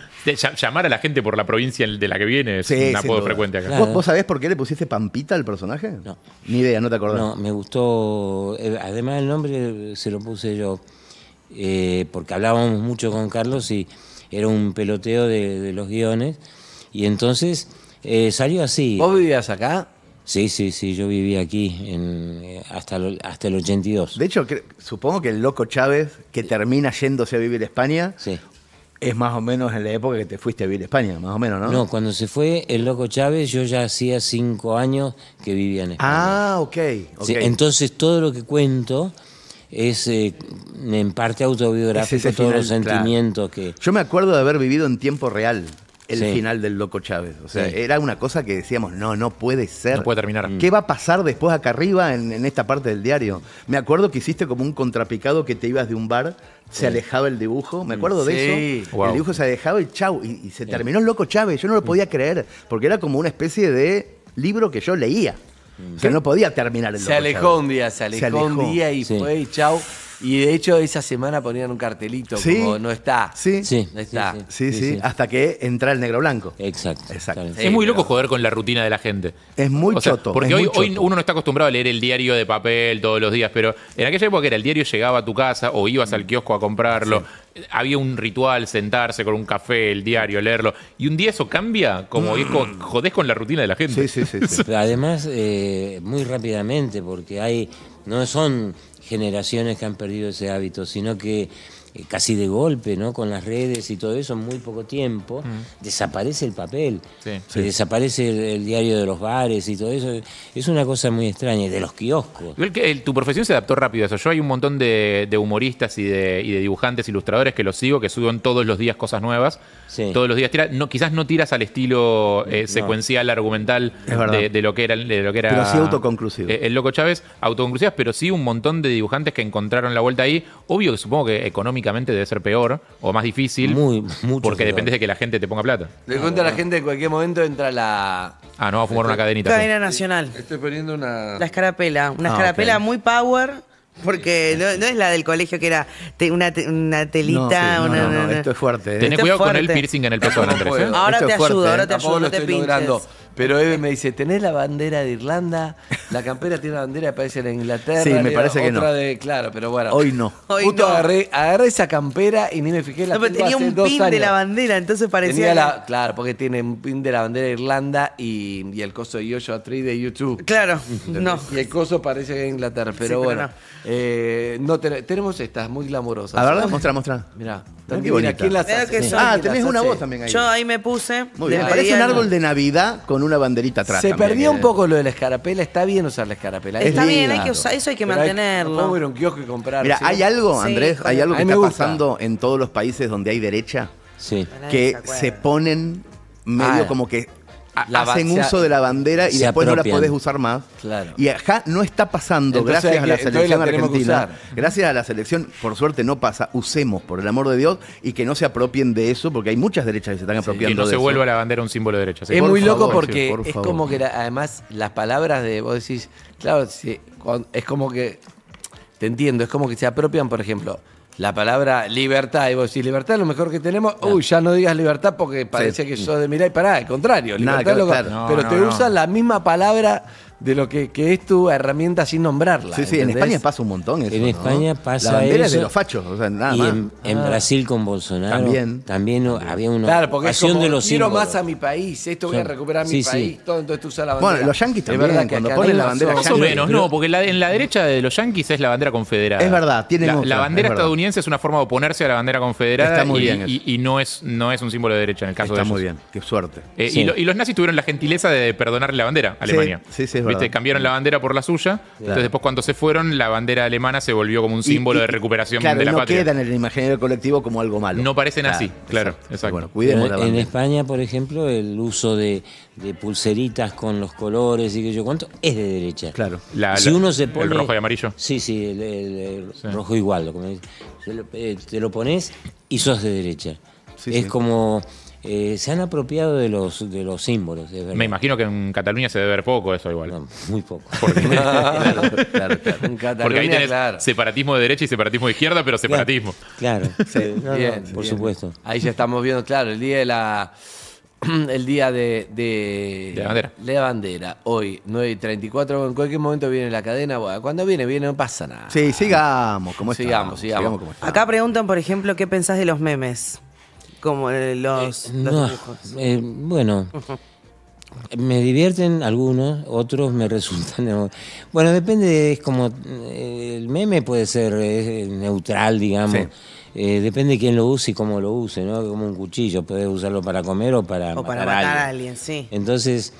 Llamar a la gente por la provincia de la que viene es un apodo frecuente acá. ¿Vos, ¿Vos, sabés por qué le pusiste Pampita al personaje? No. Ni idea, no te acordás. No, me gustó. Eh, además, el nombre se lo puse yo. Eh, porque hablábamos mucho con Carlos y era un peloteo de, los guiones. Y entonces eh, salió así. ¿Vos vivías acá? Sí, sí, sí, yo viví aquí eh, hasta, hasta el 82. De hecho, supongo que el loco Chávez, que termina yéndose a vivir España, sí. es más o menos en la época que te fuiste a vivir a España, más o menos, ¿no? No, cuando se fue el loco Chávez, yo ya hacía cinco años que vivía en España. Ah, ok. okay. entonces, todo lo que cuento es eh, en parte autobiográfico todos los sentimientos que... Yo me acuerdo de haber vivido en tiempo real el final del Loco Chávez. O sea, era una cosa que decíamos, no, no puede ser. No puede terminar. ¿Qué va a pasar después acá arriba en, esta parte del diario? Me acuerdo que hiciste como un contrapicado que te ibas de un bar, se alejaba el dibujo, me acuerdo de eso. El dibujo se alejaba y chau, y se terminó el Loco Chávez. Yo no lo podía mm. creer, porque era como una especie de libro que yo leía. Mm. Que no podía terminar el Se alejó un día, se alejó, un día y fue y chau. Y de hecho esa semana ponían un cartelito como no está. Sí, sí. está. Sí sí, Hasta que entra el negro blanco. Exacto. es muy loco joder con la rutina de la gente. Es muy choto. Porque hoy, hoy uno no está acostumbrado a leer el diario de papel todos los días, pero en aquella época era el diario llegaba a tu casa o ibas al kiosco a comprarlo había un ritual, sentarse con un café, el diario, leerlo. Y un día eso cambia, como dijo, mm. con la rutina de la gente. sí, sí. Además, eh, muy rápidamente, porque hay no son generaciones que han perdido ese hábito, sino que eh, casi de golpe, ¿no? Con las redes y todo eso, en muy poco tiempo, desaparece el papel, se desaparece el, diario de los bares y todo eso. Es una cosa muy extraña, de los kioscos. tu profesión se adaptó rápido a eso. Yo hay un montón de, humoristas y de, dibujantes, ilustradores que los sigo, que suben todos los días cosas nuevas. Todos los días tiras, quizás no tiras al estilo eh, secuencial, argumental de, lo que era, de lo que era. Pero autoconclusivo. Eh, el loco Chávez, autoconclusivas, pero sí un montón de dibujantes que encontraron la vuelta ahí. Obvio que supongo que económicamente debe ser peor o más difícil. Porque depende de que la gente te ponga plata. Le cuento a la gente en cualquier momento entra la. Ah, no, va a fumar una cadenita. Cadena nacional. Estoy poniendo una. La escarapela. Una ah, escarapela muy power. Porque no, es la del colegio que era una, una telita. No, no, no, esto es fuerte. ¿eh? cuidado con el piercing en el pezón, Andrés. Pues. ¿eh? Ahora te ayudo, ahora ¿eh? te ayudo, no te pero Eve me dice, ¿tenés la bandera de Irlanda? La campera tiene la bandera que parece la Inglaterra. Sí, me parece que no. claro, pero bueno. Hoy no. Hoy Agarré, agarré esa campera y ni me fijé la No, pero tenía un pin de la bandera, entonces parecía... la, claro, porque tiene un pin de la bandera de Irlanda y, el coso de Yo-Yo 3 de YouTube. Claro, no. Y el coso parece que Inglaterra, pero bueno. Eh, tenemos estas muy glamorosas. A verdad? ¿eh? mostrá. mostrá. Mirá. Mira, ¿quién las Ah, tenés una voz también ahí. Yo ahí me puse. Muy bien. Me parece un árbol de Navidad con una banderita atrás. Se perdió un eh. poco lo de la escarapela. Está bien usar la escarapela. Está bien, hay que eso hay que mantenerlo. no un comprar. Mira, hay algo, Andrés, hay algo que está pasando en todos los países donde hay derecha. Que se ponen medio ah. como que Ah, hacen uso de la bandera y después no la podés usar más. Y acá no está pasando, gracias a la selección argentina. Gracias a la selección, por suerte no pasa. Usemos, por el amor de Dios, y que no se apropien de eso, porque hay muchas derechas que se están apropiando. eso. y no se vuelva la bandera un símbolo de derecha. es muy loco porque es como que además las palabras de vos decís, claro, es como que, te entiendo, es como que se apropian, por ejemplo, la palabra libertad, y vos decís, libertad es lo mejor que tenemos, uy, ya no digas libertad porque parece que sos de mirar y pará, al contrario, libertad lo Pero te usan la misma palabra de lo que, es tu herramienta sin nombrarla. Sí, sí, en España pasa un montón En España pasa La bandera de los fachos, y En, ah. Brasil con Bolsonaro también, también había una claro, porque es de los quiero más a mi país, esto voy a recuperar mi país, entonces tú usas la bandera. Bueno, los yanquis también, es verdad cuando ponen la bandera Más o menos, no, porque en la derecha de los yanquis es la bandera confederada. Es verdad, tiene La, bandera estadounidense es una forma de oponerse a la bandera confederada Está muy bien y, no, es, no es un símbolo de derecha en el caso Está de Está muy bien, qué suerte. Eh, y, y, los nazis tuvieron la gentileza de perdonarle la bandera a Alemania. Sí, sí, es verdad. Cambiaron la bandera por la suya. Entonces, después, cuando se fueron, la bandera alemana se volvió como un símbolo de recuperación de la no patria. No en el imaginario colectivo como algo malo. No parecen así, claro. Exacto. En España, por ejemplo, el uso de, pulseritas con los colores y que yo cuánto es de derecha. Claro. El rojo y amarillo. Sí, sí, el, rojo igual. Eh, te lo pones y sos de derecha. es como eh, se han apropiado de los, de los símbolos. Me imagino que en Cataluña se debe ver poco eso igual. muy poco. Porque, En Cataluña, ahí tenés separatismo de derecha y separatismo de izquierda, pero separatismo. Claro, por supuesto. Ahí ya estamos viendo, claro, el día de la el día de, de, la bandera. Hoy, 9 y 34. En cualquier momento viene la cadena. cuando viene, viene, no pasa nada. Sí, sigamos. Como sigamos, estamos, sigamos. sigamos Acá preguntan, por ejemplo, ¿qué pensás de los memes? como eh, los, eh, eh, bueno, me divierten algunos, otros me resultan. Bueno, depende, es como. el meme puede ser neutral, digamos. depende de quién lo use y cómo lo use, ¿no? Como un cuchillo, puedes usarlo para comer o para, matar, para a alguien. sí. Entonces,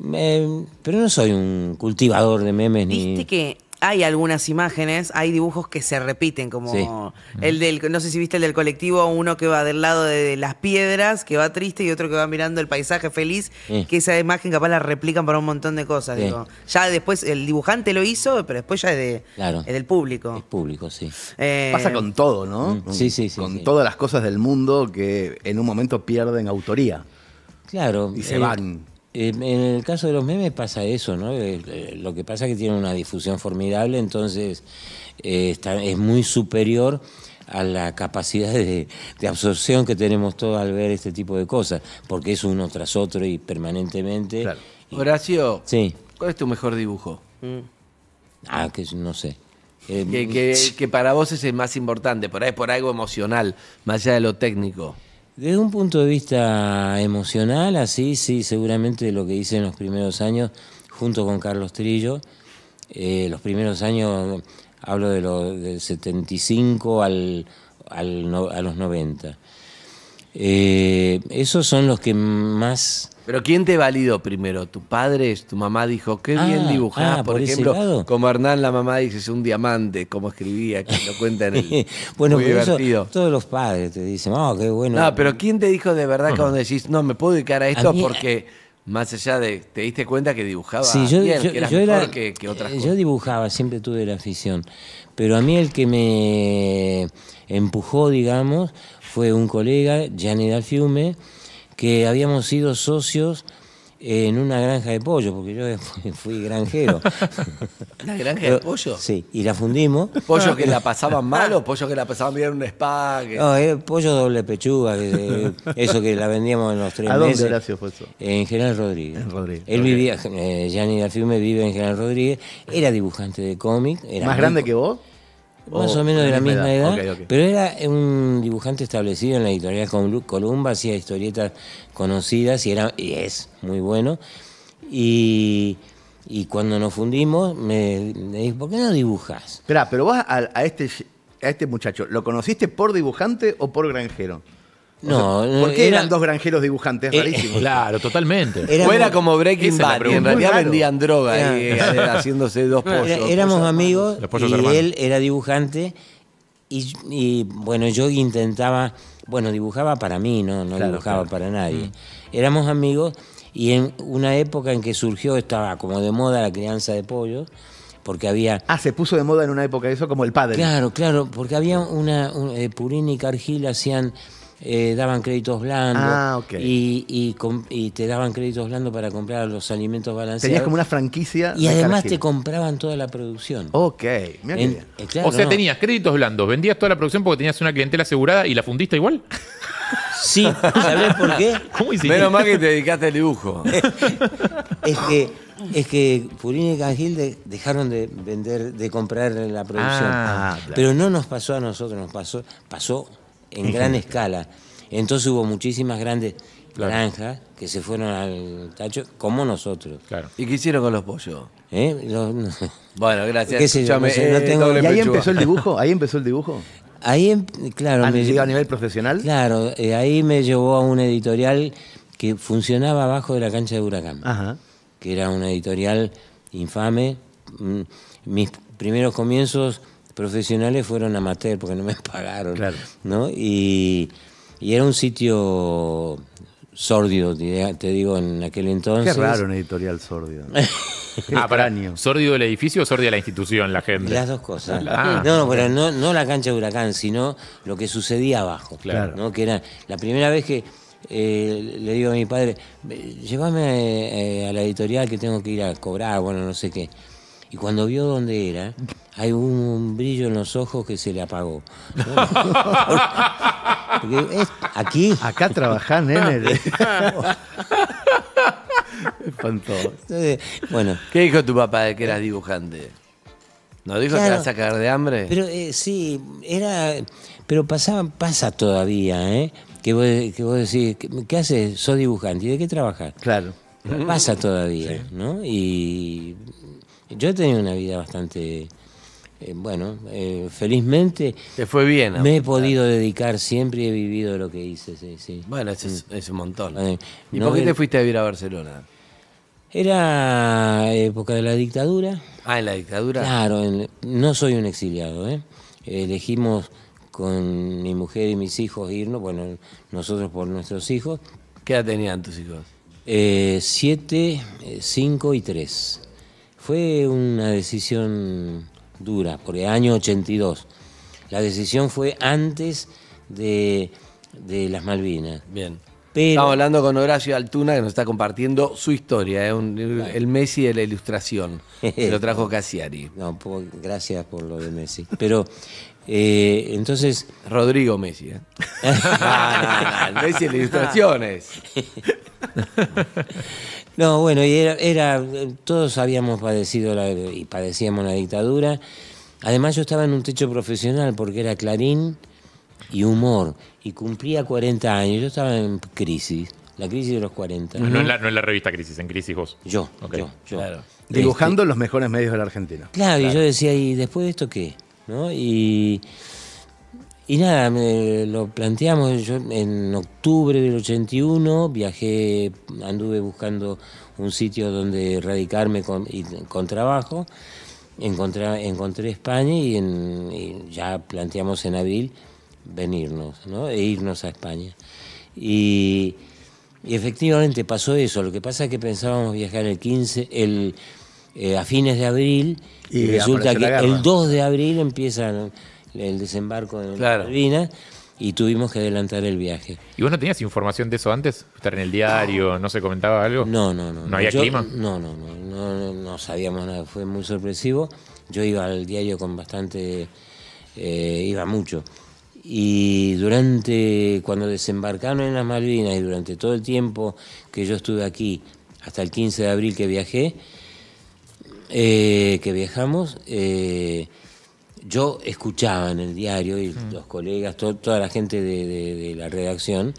pero no soy un cultivador de memes ni. que hay algunas imágenes, hay dibujos que se repiten, como el del, no sé si viste el del colectivo, uno que va del lado de las piedras, que va triste, y otro que va mirando el paisaje feliz, que esa imagen capaz la replican para un montón de cosas. Ya después el dibujante lo hizo, pero después ya es, de, claro. del público. público, sí. Eh, Pasa con todo, ¿no? Mm, sí, sí, sí. Con todas las cosas del mundo que en un momento pierden autoría. Claro. Y se van. Eh, eh, en el caso de los memes pasa eso, ¿no? Eh, eh, lo que pasa es que tienen una difusión formidable, entonces es muy superior a la capacidad de, absorción que tenemos todos al ver este tipo de cosas, porque es uno tras otro y permanentemente. Claro. Horacio, sí. ¿cuál es tu mejor dibujo? Mm. Ah, que no sé. Que, para vos es el más importante, por ahí por algo emocional, más allá de lo técnico. Desde un punto de vista emocional, así sí, seguramente lo que hice en los primeros años, junto con Carlos Trillo, eh, los primeros años, hablo de los del 75 a los 90. Eh, esos son los que más... Pero ¿quién te validó primero? ¿Tu padre? ¿Tu mamá dijo, qué bien ah, dibujás? Ah, por, ejemplo, como Hernán, la mamá dice, es un diamante, como escribía, que lo cuenta bueno, muy todos los padres te dicen, oh, qué bueno. No, pero ¿quién te dijo de verdad cuando decís, no, me puedo dedicar a esto porque más allá de, ¿te diste cuenta que dibujaba sí, yo, bien, que que, otras eh, cosas? Yo dibujaba, siempre tuve la afición, pero a mí el que me empujó, digamos, fue un colega, Gianni Dalfiume, que habíamos sido socios en una granja de pollo, porque yo fui granjero. ¿Una granja de pollo? Sí, y la fundimos. ¿Pollo que la pasaban mal o pollo que la pasaban bien en un spa? No, pollo doble pechuga, eh, eso que la vendíamos en los tres ¿A dónde, gracias eso? En General Rodríguez. Él vivía, eh, Gianni Dalfiume vive en General Rodríguez, era dibujante de cómic. ¿Más grande que vos? Más oh, o, menos de la misma edad, pero era un dibujante establecido en la editorial Columba, hacía historietas conocidas y era y es muy bueno. Y, cuando nos fundimos, me, dijo, ¿por qué no dibujas? Esperá, pero vas a, este, a este muchacho, ¿lo conociste por dibujante o por granjero? No, eran dos granjeros dibujantes? Eh, rarísimos. Claro, totalmente. Era, era como Breaking Bad, en realidad vendían droga y, haciéndose dos pollos. éramos amigos y él era dibujante y, bueno, yo intentaba, bueno, dibujaba para mí, no, no dibujaba para nadie. Mm. Éramos amigos y en una época en que surgió, estaba como de moda la crianza de pollos porque había... Ah, se puso de moda en una época eso, como el padre. Claro, claro, porque había una... Eh, Purín y Cargill hacían eh, daban créditos blandos ah, y, te daban créditos blandos para comprar los alimentos balanceados. Tenías como una franquicia. Y además te compraban toda la producción. Ok, eh, O sea, tenías créditos blandos, vendías toda la producción porque tenías una clientela asegurada y la fundiste igual. Sí, ¿sabés por qué? Menos mal que te dedicaste al dibujo. es que es que y Cangil dejaron de vender, de comprar la producción. Ah, Pero no nos pasó a nosotros, nos pasó, pasó en gran escala. Entonces hubo muchísimas grandes naranjas granjas que se fueron al tacho, como nosotros. ¿Y qué hicieron con los pollos? ¿Eh? Bueno, gracias. Eh, tengo... ¿Y ahí empezó el dibujo? ¿Ahí empezó el dibujo? Ahí, claro. ¿A, a nivel profesional? Claro, eh, ahí me llevó a un editorial que funcionaba abajo de la cancha de Huracán. Ajá. Que era una editorial infame. Mm, mis primeros comienzos profesionales fueron amateur porque no me pagaron. ¿no? Y, era un sitio sórdido, te digo, en aquel entonces. Qué raro una editorial sórdido. ah, para, ¿Sórdido el edificio o sórdida la institución, la gente? Las dos cosas. Ah, ah, no, no, pero no, la cancha de huracán, sino lo que sucedía abajo. Claro. ¿no? Que era la primera vez que eh, le digo a mi padre, llévame eh, a la editorial que tengo que ir a cobrar, bueno, no sé qué. Y cuando vio dónde era, hay un brillo en los ojos que se le apagó. aquí. Acá trabajan nene. el. bueno. ¿Qué dijo tu papá de que eras dibujante? ¿No dijo que vas a cagar de hambre? Pero eh, sí, era. Pero pasa todavía, ¿eh? Que vos, que decís, ¿qué, haces? Sos dibujante. ¿Y de qué trabajas? Claro. Pasa todavía, ¿no? Y yo he tenido una vida bastante, eh, bueno, eh, felizmente... Te fue bien. Me he podido dedicar siempre y he vivido lo que hice, sí, Bueno, mm. es, un montón. Eh, ¿Y por qué te fuiste a vivir a Barcelona? Era época de la dictadura. Ah, en la dictadura. Claro, no soy un exiliado, ¿eh? Elegimos con mi mujer y mis hijos irnos, bueno, nosotros por nuestros hijos. ¿Qué edad tenían tus hijos? Eh, siete, cinco y tres. Fue una decisión dura, por el año 82. La decisión fue antes de, las Malvinas. Bien. Estamos hablando con Horacio Altuna que nos está compartiendo su historia, ¿eh? el Messi de la ilustración. lo trajo Cassiari. No, gracias por lo de Messi. Pero eh, entonces. Rodrigo Messi. ¿eh? Messi Messi de ilustraciones. No, bueno, y era, era, todos habíamos padecido la, y padecíamos la dictadura. Además yo estaba en un techo profesional porque era Clarín y Humor y cumplía 40 años, yo estaba en crisis, la crisis de los 40. No, ¿no? en, la, revista Crisis, en Crisis vos. Yo, yo, este, Dibujando los mejores medios de la Argentina. Claro, y yo decía, ¿y después de esto qué? ¿No? Y... Y nada, lo planteamos. Yo en octubre del 81 viajé, anduve buscando un sitio donde radicarme con, con trabajo. Encontré, encontré España y, ya planteamos en abril venirnos, ¿no? e irnos a España. Y, efectivamente pasó eso. Lo que pasa es que pensábamos viajar el 15, el, eh, a fines de abril, y, resulta que el 2 de abril empiezan el desembarco en las Malvinas y tuvimos que adelantar el viaje. ¿Y vos no tenías información de eso antes? ¿Estar en el diario? ¿No se comentaba algo? No, no, no. ¿No había clima? No no, no no, sabíamos nada, fue muy sorpresivo. Yo iba al diario con bastante, eh, iba mucho. Y durante, cuando desembarcaron en las Malvinas y durante todo el tiempo que yo estuve aquí, hasta el 15 de abril que viajé, eh, que viajamos, eh, yo escuchaba en el diario y mm. los colegas, toda la gente de, la redacción,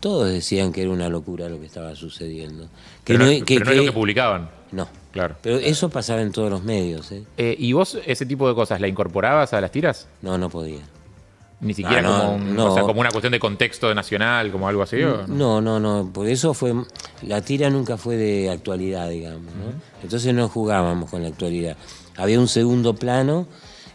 todos decían que era una locura lo que estaba sucediendo. Que no, que, es lo que publicaban. No. Claro. Pero eso pasaba en todos los medios. ¿eh? ¿eh? y vos ese tipo de cosas la incorporabas a las tiras? No, no podía. Ni siquiera como, una cuestión de contexto nacional, como algo así. ¿o mm, no? no, no, Por eso fue. La tira nunca fue de actualidad, digamos. Entonces no jugábamos con la actualidad. Había un segundo plano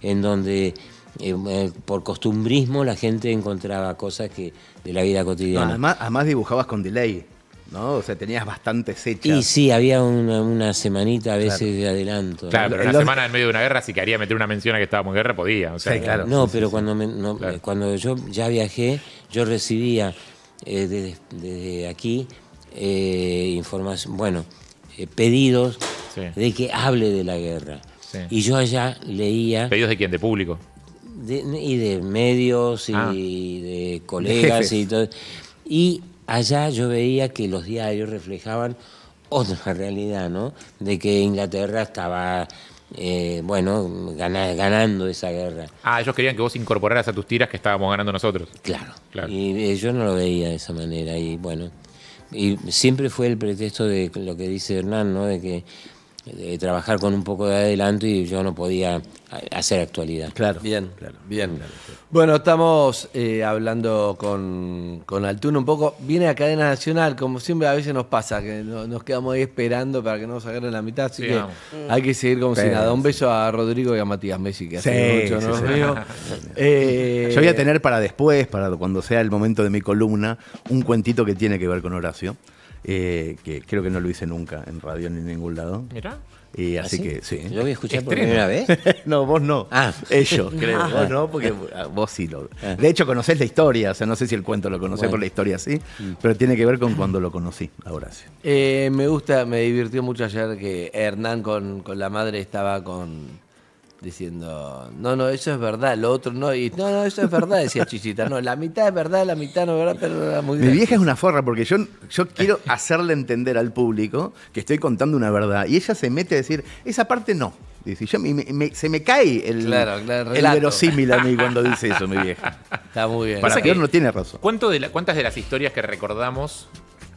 en donde eh, eh, por costumbrismo la gente encontraba cosas que de la vida cotidiana. además, dibujabas con delay, ¿no? O sea, tenías bastantes hechas. Y sí, había una, semanita a veces de adelanto. Claro, pero una semana en medio de una guerra, si quería meter una mención a que estábamos en guerra, podía. O sí, claro. No, pero cuando, cuando yo ya viajé, yo recibía eh, desde, aquí eh, información, bueno, pedidos de que hable de la guerra. Y yo allá leía. ¿Pedidos de quién? ¿De público? y de medios y ah. de colegas y todo. Y allá yo veía que los diarios reflejaban otra realidad, ¿no? De que Inglaterra estaba, eh, bueno, ganando esa guerra. Ah, ellos querían que vos incorporaras a tus tiras que estábamos ganando nosotros. Claro. claro. Y eh, yo no lo veía de esa manera y bueno. Y siempre fue el pretexto de lo que dice Hernán, ¿no? De que de trabajar con un poco de adelanto y yo no podía hacer actualidad. Claro, bien, claro, bien. Bueno, estamos eh, hablando con, con un poco. Viene a cadena nacional, como siempre a veces nos pasa, que nos quedamos ahí esperando para que no nos agarren la mitad, así que mm. hay que seguir como si nada. Un beso a Rodrigo y a Matías Messi, que hace mucho no yo eh, voy a tener para después, para cuando sea el momento de mi columna, un cuentito que tiene que ver con Horacio. Eh, que creo que no lo hice nunca en radio ni en ningún lado. ¿Era? Y ¿Ah, así que sí. Yo voy escuchar por primera vez. no, vos no. Ah. Ellos, creo. Ah. Vos no, porque ah, vos sí lo. De hecho, conocés la historia. O sea, no sé si el cuento lo conocés por la historia sí, mm. pero tiene que ver con cuando lo conocí, ahora sí. Eh, me gusta, me divirtió mucho ayer que Hernán con la madre estaba con diciendo, no, no, eso es verdad, lo otro no, y no, no, eso es verdad, decía Chichita, no, la mitad es verdad, la mitad no es verdad, pero Mi vieja es una forra, porque yo, yo quiero hacerle entender al público que estoy contando una verdad, y ella se mete a decir, esa parte no. Dice, se me cae el, verosímil a mí cuando dice eso, mi vieja. Está muy bien. Para no tiene razón. ¿cuánto de ¿Cuántas de las historias que recordamos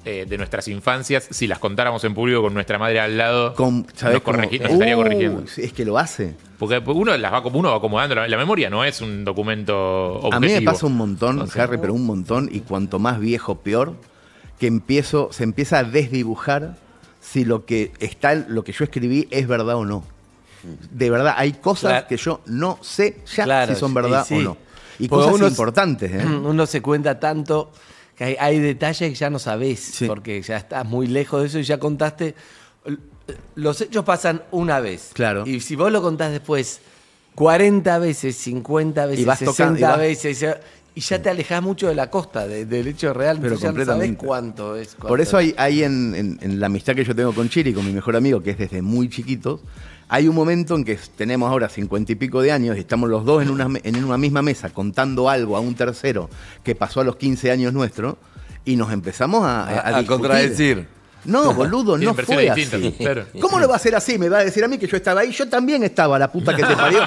eh, de nuestras infancias, si las contáramos en público con nuestra madre al lado, nos, estaría corrigiendo. Es que lo hace. Porque uno las va, uno va acomodando. La, memoria no es un documento objetivo. A mí me pasa un montón, Harry, pero un montón. Y cuanto más viejo, peor. Que empiezo, se empieza a desdibujar si lo que está, lo que yo escribí es verdad o no. De verdad, hay cosas que yo no sé ya si son verdad o no. Y cosas importantes. ¿eh? Uno se cuenta tanto que hay, detalles que ya no sabés, porque ya estás muy lejos de eso y ya contaste. Los hechos pasan una vez. Claro. Y si vos lo contás después 40 veces, 50 veces, 60 veces, y ya te alejas mucho de la costa, del hecho real, pero no cuánto es. Por eso hay, hay en, la amistad que yo tengo con Chiri, con mi mejor amigo, que es desde muy chiquitos, hay un momento en que tenemos ahora cincuenta y pico de años y estamos los dos en una, en una misma mesa contando algo a un tercero que pasó a los 15 años nuestro y nos empezamos a, a contradecir. No, boludo, no fue así. ¿Cómo lo va a hacer así? Me va a decir a mí que yo estaba ahí. Yo también estaba, la puta que te parió.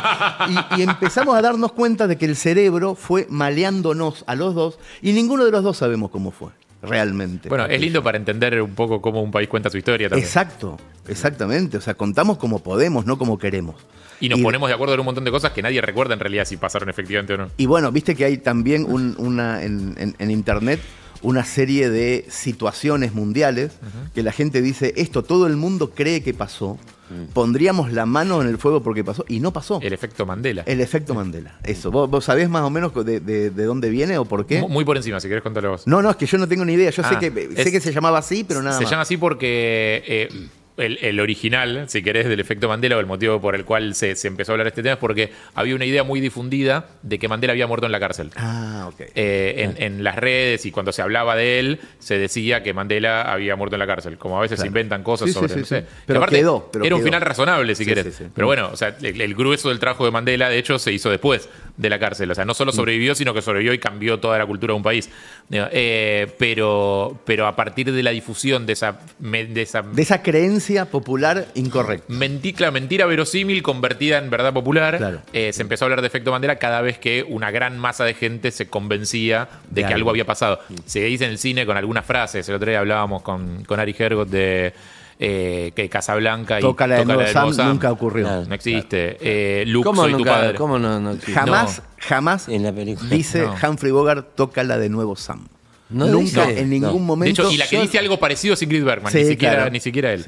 Y, empezamos a darnos cuenta de que el cerebro fue maleándonos a los dos y ninguno de los dos sabemos cómo fue realmente. Bueno, es lindo para entender un poco cómo un país cuenta su historia también. Exacto, exactamente. O sea, contamos como podemos, no como queremos. Y nos ponemos de acuerdo en un montón de cosas que nadie recuerda en realidad si pasaron efectivamente o no. Y bueno, viste que hay también una en internet una serie de situaciones mundiales que la gente dice, esto todo el mundo cree que pasó, mm. pondríamos la mano en el fuego porque pasó y no pasó. El efecto Mandela. El efecto Mandela, eso. ¿Vos, sabés más o menos de, dónde viene o por qué? Muy por encima, si querés contarlo vos. No, no, es que yo no tengo ni idea. Yo sé, ah, que, sé que se llamaba así, pero nada. Se llama así porque... Eh, el, original, si querés, del efecto Mandela o el motivo por el cual se, empezó a hablar de este tema es porque había una idea muy difundida de que Mandela había muerto en la cárcel. Ah, ok. Eh, en, las redes y cuando se hablaba de él, se decía que Mandela había muerto en la cárcel. Como a veces se inventan cosas sobre. él. Pero aparte, era un final razonable, si querés. Pero bueno, o sea, el, grueso del trabajo de Mandela, de hecho, se hizo después de la cárcel. O sea, no solo mm. sobrevivió, sino que sobrevivió y cambió toda la cultura de un país. Eh, pero, pero a partir de la difusión De esa, de esa creencia popular incorrecta. Mentira, mentira verosímil convertida en verdad popular. Eh, se empezó a hablar de efecto bandera cada vez que una gran masa de gente se convencía de, que algo había pasado. Se dice en el cine con algunas frases. El otro día hablábamos con, con Ari Hergot de. Eh, que Casablanca y Toca de, nuevo Sam, nunca ocurrió. No, existe. Eh, ¿Cómo tu padre. no, Jamás, jamás en la película. dice Humphrey Bogart, toca la de nuevo Sam. Nunca, en ningún momento. De hecho, y la que dice algo parecido es Ingrid Bergman, ni, siquiera, él.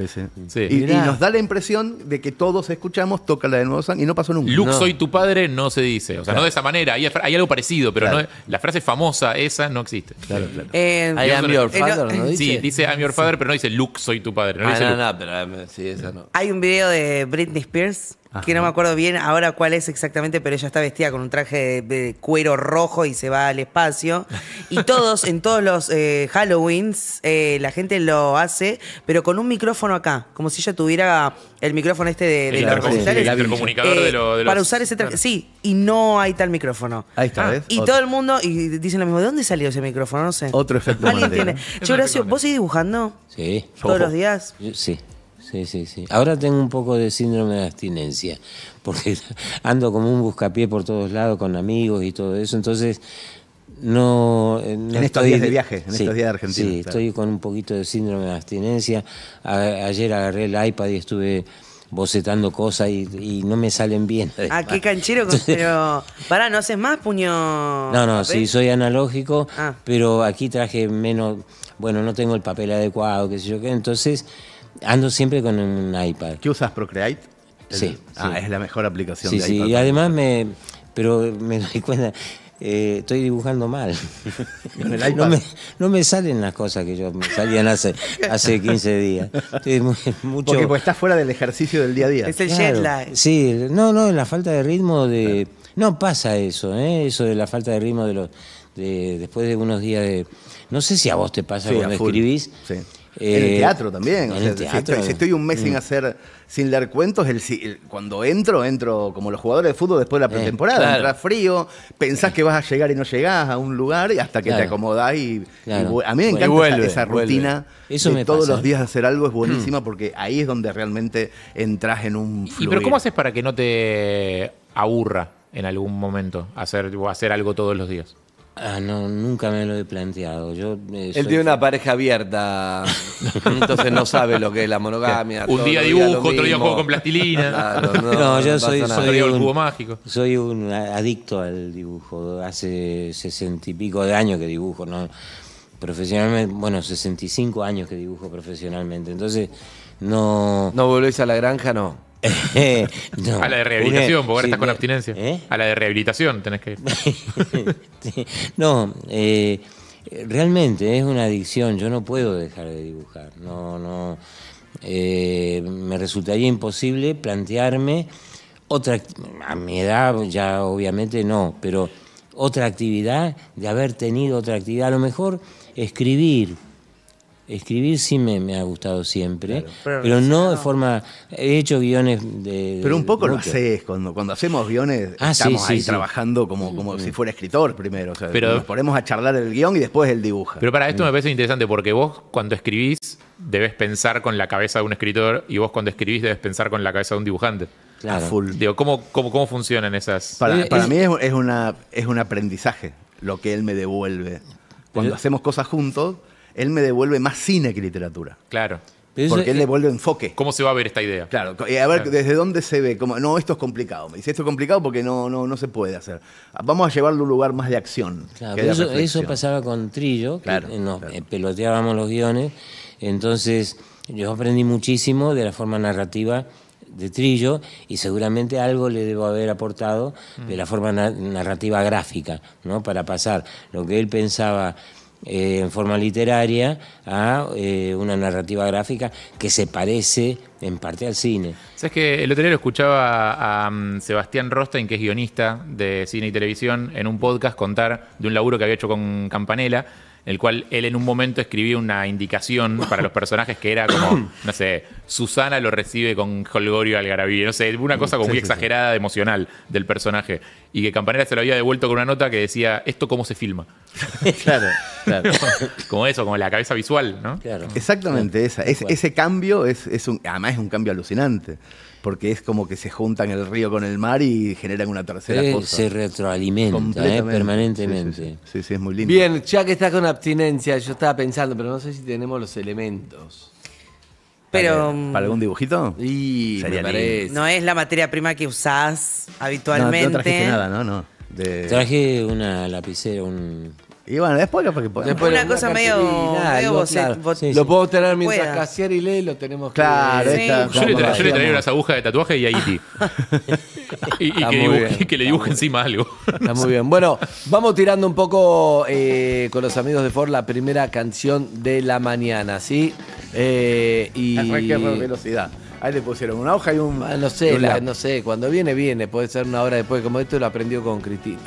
Y, nos da la impresión de que todos escuchamos Toca la de Nuevo y no pasó nunca. Luke, soy tu padre, no se dice. O sea, no de esa manera. Hay, algo parecido, pero no, la frase famosa esa no existe. Claro, claro. Eh, I your eh, father, ¿no dice? Sí, dice I'm your father, pero no dice Luke, soy tu padre. No, ah, dice eh, sí, esa no. Hay un video de Britney Spears que no me acuerdo bien ahora cuál es exactamente, pero ella está vestida con un traje de, cuero rojo y se va al espacio. Y todos, en todos los eh, Halloweens, eh, la gente lo hace, pero con un micrófono acá, como si ella tuviera el micrófono este de, de Para usar ese traje, sí, y no hay tal micrófono. Ahí está, ah, Y todo el mundo, y dicen lo mismo, ¿de dónde salió ese micrófono? No sé. Otro efecto. ¿Alguien tiene? ¿vos seguís dibujando? Sí. ¿Todos los días? Sí sí, sí, sí. Ahora tengo un poco de síndrome de abstinencia, porque ando como un buscapié por todos lados con amigos y todo eso, entonces no, eh, en estos días de viaje, en estos días de Argentina. Sí, estoy con un poquito de síndrome de abstinencia. ayer agarré el iPad y estuve bocetando cosas y, no me salen bien. Ah, qué canchero, pero pará, ¿no haces más puño? No, no, sí, soy analógico, ah. pero aquí traje menos, bueno, no tengo el papel adecuado, qué sé yo qué. Entonces, Ando siempre con un iPad. ¿Qué usas Procreate? Sí, Ah, es la mejor aplicación de iPad. Sí, y además me. Pero me doy cuenta. Eh, estoy dibujando mal. ¿Con el iPad? No, me, salen las cosas que yo me salían hace, hace 15 días. mucho... Porque pues, estás fuera del ejercicio del día a día. Es el Sí, no, no, la falta de ritmo de... No pasa eso, ¿eh? eso de la falta de ritmo de los... después de unos días de... No sé si a vos te pasa cuando escribís. Sí en el eh, teatro también. Si, estoy, un mes sin mm. hacer, sin leer cuentos, el, cuando entro, entro como los jugadores de fútbol después de la eh, pretemporada. entra Entras frío, pensás eh. que vas a llegar y no llegás a un lugar y hasta que te acomodás y, a mí me encanta esa, rutina. de todos los días hacer algo es mm. buenísima porque ahí es donde realmente entras en un ¿Y pero cómo haces para que no te aburra en algún momento hacer, hacer algo todos los días? Ah, no, nunca me lo he planteado. Yo, eh, Él tiene una pareja abierta, entonces no sabe lo que es la monogamia. un día dibujo, otro día juego con plastilina. no, yo soy, un, soy un adicto al dibujo. Hace sesenta y pico de años que dibujo, ¿no? profesionalmente, bueno, sesenta y cinco años que dibujo profesionalmente. Entonces, no... ¿No volvés a la granja, no? a la de rehabilitación, porque ahora estás con abstinencia. ¿eh? A la de rehabilitación tenés que no, eh, realmente es una adicción. Yo no puedo dejar de dibujar. No, no. Eh, me resultaría imposible plantearme otra. A mi edad, ya obviamente no, pero otra actividad, de haber tenido otra actividad. A lo mejor escribir, Escribir sí me, ha gustado siempre, pero, no de forma... He hecho guiones de... Pero un poco lo haces, cuando, cuando hacemos guiones ah, estamos ahí trabajando como, mm, como si mm. fuera escritor primero, pero, nos ponemos a charlar el guión y después el dibujo Pero para esto me mm. parece interesante porque vos cuando escribís debes pensar con la cabeza de un escritor y vos cuando escribís debes pensar con la cabeza de un dibujante. Claro. Digo, ¿cómo, cómo, cómo funcionan esas? Para, eh, eh. mí es, una, es un aprendizaje lo que él me devuelve. Cuando hacemos cosas juntos él me devuelve más cine que literatura. Claro. Porque él devuelve eh, enfoque. ¿Cómo se va a ver esta idea? Claro, a ver desde dónde se ve. Como, no, esto es complicado. Me dice, esto es complicado porque no, no, no se puede hacer. Ah, vamos a llevarlo a un lugar más de acción. Claro, eso, pasaba con Trillo, claro, eh, nos eh, peloteábamos los guiones. Entonces, yo aprendí muchísimo de la forma narrativa de Trillo y seguramente algo le debo haber aportado de mm. la forma narrativa gráfica, ¿no? Para pasar lo que él pensaba eh, en forma literaria a eh, una narrativa gráfica que se parece en parte al cine. Sabes que el otro día escuchaba a, mm, Sebastián Rostein, que es guionista de cine y televisión, en un podcast contar de un laburo que había hecho con Campanella el cual él en un momento escribió una indicación para los personajes que era como, no sé, Susana lo recibe con Holgorio Algarabí, no sé, una cosa como muy exagerada, emocional del personaje. Y que Campanera se lo había devuelto con una nota que decía, ¿esto cómo se filma? claro, claro. como eso, como la cabeza visual, ¿no? Claro. Exactamente, esa. ese cambio es, es un, además es un cambio alucinante porque es como que se juntan el río con el mar y generan una tercera eh, cosa. Se retroalimenta ¿eh? permanentemente. Sí sí, es muy lindo. Bien, ya que estás con abstinencia, yo estaba pensando, pero no sé si tenemos los elementos. Pero, ¿Para mm, algún dibujito? Y me No es la materia prima que usás habitualmente. No, no nada, ¿no? no Traje una lapicera, un, y bueno, después lo que una cosa medio, eh, Lo puedo tener mientras Pueda. casier y lee, lo tenemos claro, que... Esta, yo, le tra yo unas agujas de tatuaje y a Iti. y, que, le dibuje encima algo. Está muy bien. Bueno, vamos tirando un poco eh, con los amigos de Ford la primera canción de la mañana, ¿sí? Eh, y... qué velocidad. Ahí le pusieron una hoja y un. Ah, no sé, no sé. Cuando viene, viene. Puede ser una hora después. Como esto lo aprendió con Cristina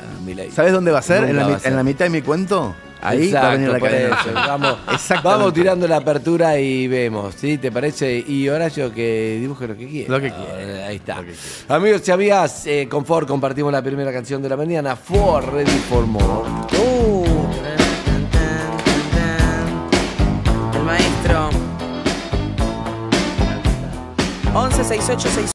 ¿Sabes dónde va a ser? ¿En la, mitad de mi cuento? Ahí va a la Vamos, tirando la apertura y vemos. ¿Sí? ¿Te parece? Y Horacio que dibuje lo que quiera. Lo que quiera. Ahí está. Amigos, si habías eh, con Ford compartimos la primera canción de la mañana. Ford Ready for More. Uh. 11 68